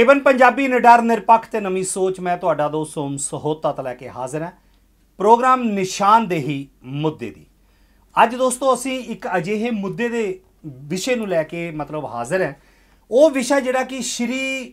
Avon Punjabi ਨਿਡਰ ਨਿਰਪੱਖ ਤੇ ਨਵੀਂ ਸੋਚ ਮੈਂ ਤੁਹਾਡਾ ਦੋਸਤ ਸੋਮ ਸਹੋਤਾ ਲੈ ਕੇ ਹਾਜ਼ਰ ਹਾਂ ਪ੍ਰੋਗਰਾਮ ਨਿਸ਼ਾਨਦੇਹੀ ਮੁੱਦੇ ਦੀ ਅੱਜ ਦੋਸਤੋ ਅਸੀਂ ਇੱਕ ਅਜਿਹੇ ਮੁੱਦੇ ਦੇ ਵਿਸ਼ੇ ਨੂੰ ਲੈ ਕੇ ਮਤਲਬ ਹਾਜ਼ਰ ਹਾਂ ਉਹ ਵਿਸ਼ਾ ਜਿਹੜਾ ਕਿ ਸ਼੍ਰੀ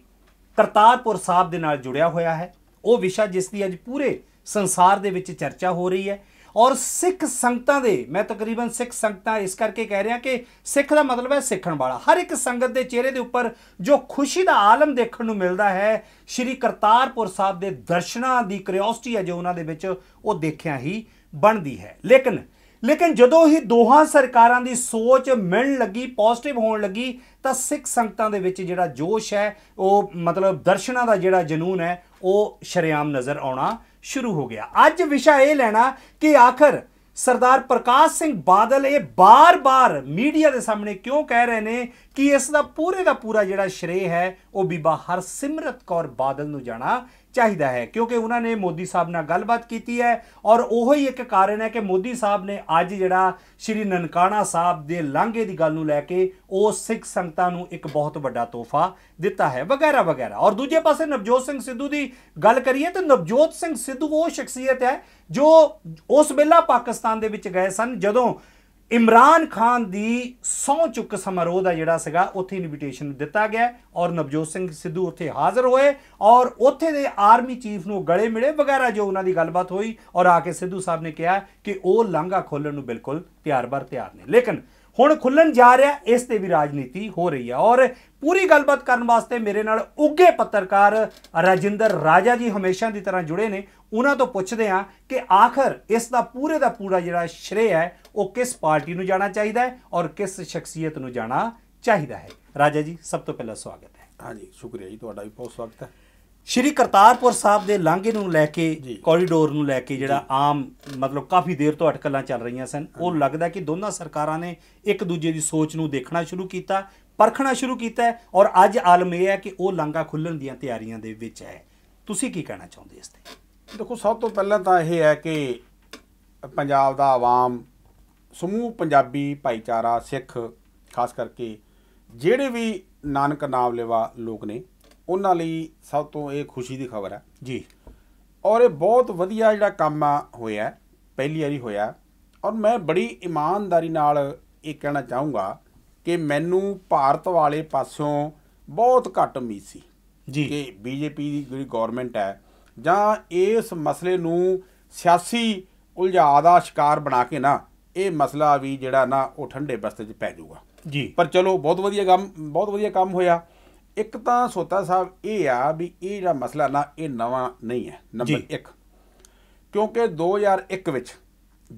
ਕਰਤਾਰਪੁਰ ਸਾਹਿਬ ਦੇ ਨਾਲ ਜੁੜਿਆ ਹੋਇਆ ਹੈ ਉਹ ਵਿਸ਼ਾ ਜਿਸ ਦੀ ਅੱਜ ਪੂਰੇ ਸੰਸਾਰ ਦੇ ਵਿੱਚ ਚਰਚਾ ਹੋ ਰਹੀ ਹੈ ਔਰ ਸਿੱਖ ਸੰਗਤਾਂ ਦੇ ਮੈਂ ਤਕਰੀਬਨ ਸਿੱਖ ਸੰਗਤਾਂ ਇਸ ਕਰਕੇ ਕਹਿ ਰਿਹਾ ਕਿ ਸਿੱਖ ਦਾ ਮਤਲਬ ਹੈ ਸਿੱਖਣ ਵਾਲਾ ਹਰ ਇੱਕ ਸੰਗਤ ਦੇ ਚਿਹਰੇ ਦੇ ਉੱਪਰ ਜੋ ਖੁਸ਼ੀ ਦਾ ਆਲਮ ਦੇਖਣ ਨੂੰ ਮਿਲਦਾ ਹੈ ਸ਼੍ਰੀ ਕਰਤਾਰਪੁਰ ਸਾਹਿਬ ਦੇ ਦਰਸ਼ਨਾਂ ਦੀ ਕਿਰਿਓਸਿਟੀ ਹੈ ਜੋ ਉਹਨਾਂ ਦੇ ਵਿੱਚ ਉਹ ਦੇਖਿਆ ਹੀ ਬਣਦੀ ਹੈ ਲੇਕਿਨ ਲੇਕਿਨ ਜਦੋਂ ਹੀ ਦੋਹਾਂ ਸਰਕਾਰਾਂ ਦੀ ਸੋਚ ਮਿਲਣ ਲੱਗੀ ਪੋਜ਼ਿਟਿਵ ਹੋਣ ਲੱਗੀ ਤਾਂ ਸਿੱਖ ਸੰਗਤਾਂ ਦੇ ਵਿੱਚ ਜਿਹੜਾ ਜੋਸ਼ ਹੈ ਉਹ ਮਤਲਬ ਦਰਸ਼ਨਾਂ ਦਾ ਜਿਹੜਾ ਜਨੂਨ ਹੈ ਉਹ ਸ਼ਰਿਆਮ ਨਜ਼ਰ ਆਉਣਾ ਸ਼ੁਰੂ ਹੋ ਗਿਆ ਅੱਜ ਵਿਸ਼ਾ ਇਹ ਲੈਣਾ ਕਿ ਆਖਰ ਸਰਦਾਰ ਪ੍ਰਕਾਸ਼ ਸਿੰਘ ਬਾਦਲ ਇਹ ਬਾਰ-ਬਾਰ ਮੀਡੀਆ ਦੇ ਸਾਹਮਣੇ ਕਿਉਂ ਕਹਿ ਰਹੇ ਨੇ ਕਿ ਇਸ ਦਾ ਪੂਰੇ ਦਾ ਪੂਰਾ ਜਿਹੜਾ ਸ਼੍ਰੇ ਹੈ ਉਹ ਬੀਬਾ ਹਰਸਿਮਰਤ ਕੌਰ ਬਾਦਲ ਨੂੰ ਜਾਣਾ ਚਾਹੀਦਾ ਹੈ ਕਿਉਂਕਿ ਉਹਨਾਂ ਨੇ ਮੋਦੀ ਸਾਹਿਬ ਨਾਲ ਗੱਲਬਾਤ ਕੀਤੀ ਹੈ ਔਰ ਉਹੋ ਹੀ ਇੱਕ ਕਾਰਨ ਹੈ ਕਿ ਮੋਦੀ ਸਾਹਿਬ ਨੇ ਅੱਜ ਜਿਹੜਾ ਸ਼੍ਰੀ ਨਨਕਾਣਾ ਸਾਹਿਬ ਦੇ ਲਾਂਘੇ ਦੀ ਗੱਲ ਨੂੰ ਲੈ ਕੇ ਉਹ ਸਿੱਖ ਸੰਗਤਾਂ ਨੂੰ ਇੱਕ ਬਹੁਤ ਵੱਡਾ ਤੋਹਫਾ ਦਿੱਤਾ ਹੈ ਵਗੈਰਾ ਵਗੈਰਾ ਔਰ ਦੂਜੇ ਪਾਸੇ ਨਵਜੋਤ ਸਿੰਘ ਸਿੱਧੂ ਦੀ ਗੱਲ ਕਰੀਏ ਤਾਂ ਨਵਜੋਤ ਸਿੰਘ ਸਿੱਧੂ ਉਹ ਸ਼ਖਸੀਅਤ ਹੈ ਜੋ ਉਸ ਵੇਲੇ ਪਾਕਿਸਤਾਨ ਦੇ ਵਿੱਚ ਗਏ ਸਨ ਜਦੋਂ ਇਮਰਾਨ ਖਾਨ ਦੀ ਸੌ ਚੁੱਕ ਸਮਾਰੋਹ ਦਾ ਜਿਹੜਾ ਸੀਗਾ ਉੱਥੇ ਇਨਵੀਟੇਸ਼ਨ ਦਿੱਤਾ ਗਿਆ ਔਰ ਨਵਜੋਤ ਸਿੰਘ ਸਿੱਧੂ ਉੱਥੇ ਹਾਜ਼ਰ ਹੋਏ ਔਰ ਉੱਥੇ ਦੇ ਆਰਮੀ ਚੀਫ ਨੂੰ ਗਲੇ ਮਿਲੇ ਵਗੈਰਾ ਜੋ ਉਹਨਾਂ ਦੀ ਗੱਲਬਾਤ ਹੋਈ ਔਰ ਆ ਕੇ ਸਿੱਧੂ ਸਾਹਿਬ ਨੇ ਕਿਹਾ ਕਿ ਉਹ ਲਾਂਘਾ ਖੋਲਣ ਨੂੰ ਬਿਲਕੁਲ ਤਿਆਰ-ਬਰ ਤਿਆਰ ਨੇ ਲੇਕਿਨ ਹੁਣ ਖੁੱਲਣ ਜਾ ਰਿਹਾ ਇਸ ਤੇ ਵੀ ਰਾਜਨੀਤੀ ਹੋ ਰਹੀ ਹੈ ਔਰ ਪੂਰੀ ਗੱਲਬਾਤ ਕਰਨ ਵਾਸਤੇ ਮੇਰੇ ਨਾਲ ਉੱਗੇ ਪੱਤਰਕਾਰ ਰਾਜਿੰਦਰ ਰਾਜਾ ਜੀ ਹਮੇਸ਼ਾ ਦੀ ਤਰ੍ਹਾਂ ਜੁੜੇ ਨੇ ਉਹਨਾਂ ਤੋਂ ਪੁੱਛਦੇ ਆ ਕਿ ਆਖਰ ਇਸ ਦਾ ਪੂਰੇ ਦਾ ਪੂਰਾ ਜਿਹੜਾ ਸ਼੍ਰੇਅ ਹੈ ਉਹ ਕਿਸ ਪਾਰਟੀ ਨੂੰ ਜਾਣਾ ਚਾਹੀਦਾ ਹੈ ਔਰ ਕਿਸ ਸ਼ਖਸੀਅਤ ਨੂੰ ਜਾਣਾ ਚਾਹੀਦਾ ਹੈ ਰਾਜਾ ਜੀ ਸਭ ਤੋਂ ਪਹਿਲਾਂ ਸਵਾਗਤ ਹੈ ਹਾਂਜੀ ਸ਼ੁਕਰੀਆ ਜੀ ਤੁਹਾਡਾ ਵੀ ਬਹੁਤ ਸਵਾਗਤ ਹੈ ਸ਼੍ਰੀ ਕਰਤਾਰਪੁਰ ਸਾਹਿਬ ਦੇ ਲਾਂਘੇ ਨੂੰ ਲੈ ਕੇ ਕੋਰੀਡੋਰ ਨੂੰ ਲੈ ਕੇ ਜਿਹੜਾ ਆਮ ਮਤਲਬ ਕਾਫੀ ਦੇਰ ਤੋਂ ਅਟਕਲਾਂ ਚੱਲ ਰਹੀਆਂ ਸਨ ਉਹ ਲੱਗਦਾ ਕਿ ਦੋਨਾਂ ਸਰਕਾਰਾਂ ਨੇ ਇੱਕ ਦੂਜੇ ਦੀ ਸੋਚ ਨੂੰ ਦੇਖਣਾ ਸ਼ੁਰੂ ਕੀਤਾ ਪਰਖਣਾ ਸ਼ੁਰੂ ਕੀਤਾ ਔਰ ਅੱਜ ਆਲਮ ਇਹ ਹੈ ਕਿ ਉਹ ਲਾਂਘਾ ਖੁੱਲਣ ਦੀਆਂ ਤਿਆਰੀਆਂ ਦੇ ਵਿੱਚ ਹੈ ਤੁਸੀਂ ਕੀ ਕਹਿਣਾ ਚਾਹੁੰਦੇ ਇਸ ਤੇ ਦੇਖੋ ਸਭ ਤੋਂ ਪਹਿਲਾਂ ਤਾਂ ਇਹ ਹੈ ਕਿ ਪੰਜਾਬ ਦਾ ਆਵਾਮ ਸਮੂਹ ਪੰਜਾਬੀ ਭਾਈਚਾਰਾ ਸਿੱਖ ਖਾਸ ਕਰਕੇ ਜਿਹੜੇ ਵੀ ਨਾਨਕ ਨਾਮ ਲੈਵਾ ਲੋਕ ਨੇ ਉਹਨਾਂ ਲਈ ਸਭ ਤੋਂ ਇਹ ਖੁਸ਼ੀ ਦੀ ਖਬਰ ਹੈ ਜੀ ਔਰ ਇਹ ਬਹੁਤ ਵਧੀਆ ਜਿਹੜਾ ਕੰਮ ਆ ਹੋਇਆ ਪਹਿਲੀ ਵਾਰੀ ਹੋਇਆ ਔਰ ਮੈਂ ਬੜੀ ਇਮਾਨਦਾਰੀ ਨਾਲ ਇਹ ਕਹਿਣਾ ਚਾਹੂੰਗਾ ਕਿ ਮੈਨੂੰ ਭਾਰਤ ਵਾਲੇ ਪਾਸੋਂ ਬਹੁਤ ਘੱਟ ਉਮੀਦ ਸੀ ਜੀ ਕਿ ਬੀਜੇਪੀ ਦੀ ਜਿਹੜੀ ਗਵਰਨਮੈਂਟ ਹੈ ਜਾਂ ਇਸ ਮਸਲੇ ਨੂੰ ਸਿਆਸੀ ਉਲਝਾਅ ਦਾ ਸ਼ਿਕਾਰ ਬਣਾ ਕੇ ਨਾ ਇਹ ਮਸਲਾ ਵੀ ਜਿਹੜਾ ਨਾ ਉਹ ਠੰਡੇ ਬਸਤੇ 'ਚ ਪੈ ਜਾਊਗਾ ਜੀ ਪਰ ਚਲੋ ਬਹੁਤ ਵਧੀਆ ਕੰਮ ਬਹੁਤ ਵਧੀਆ ਕੰਮ ਹੋਇਆ ਇੱਕ ਤਾਂ ਸੋਤਾ ਸਾਹਿਬ ਇਹ ਆ ਵੀ ਇਹ ਜਿਹੜਾ ਮਸਲਾ ਨਾ ਇਹ ਨਵਾਂ ਨਹੀਂ ਹੈ ਨੰਬਰ 1 ਕਿਉਂਕਿ 2001 ਵਿੱਚ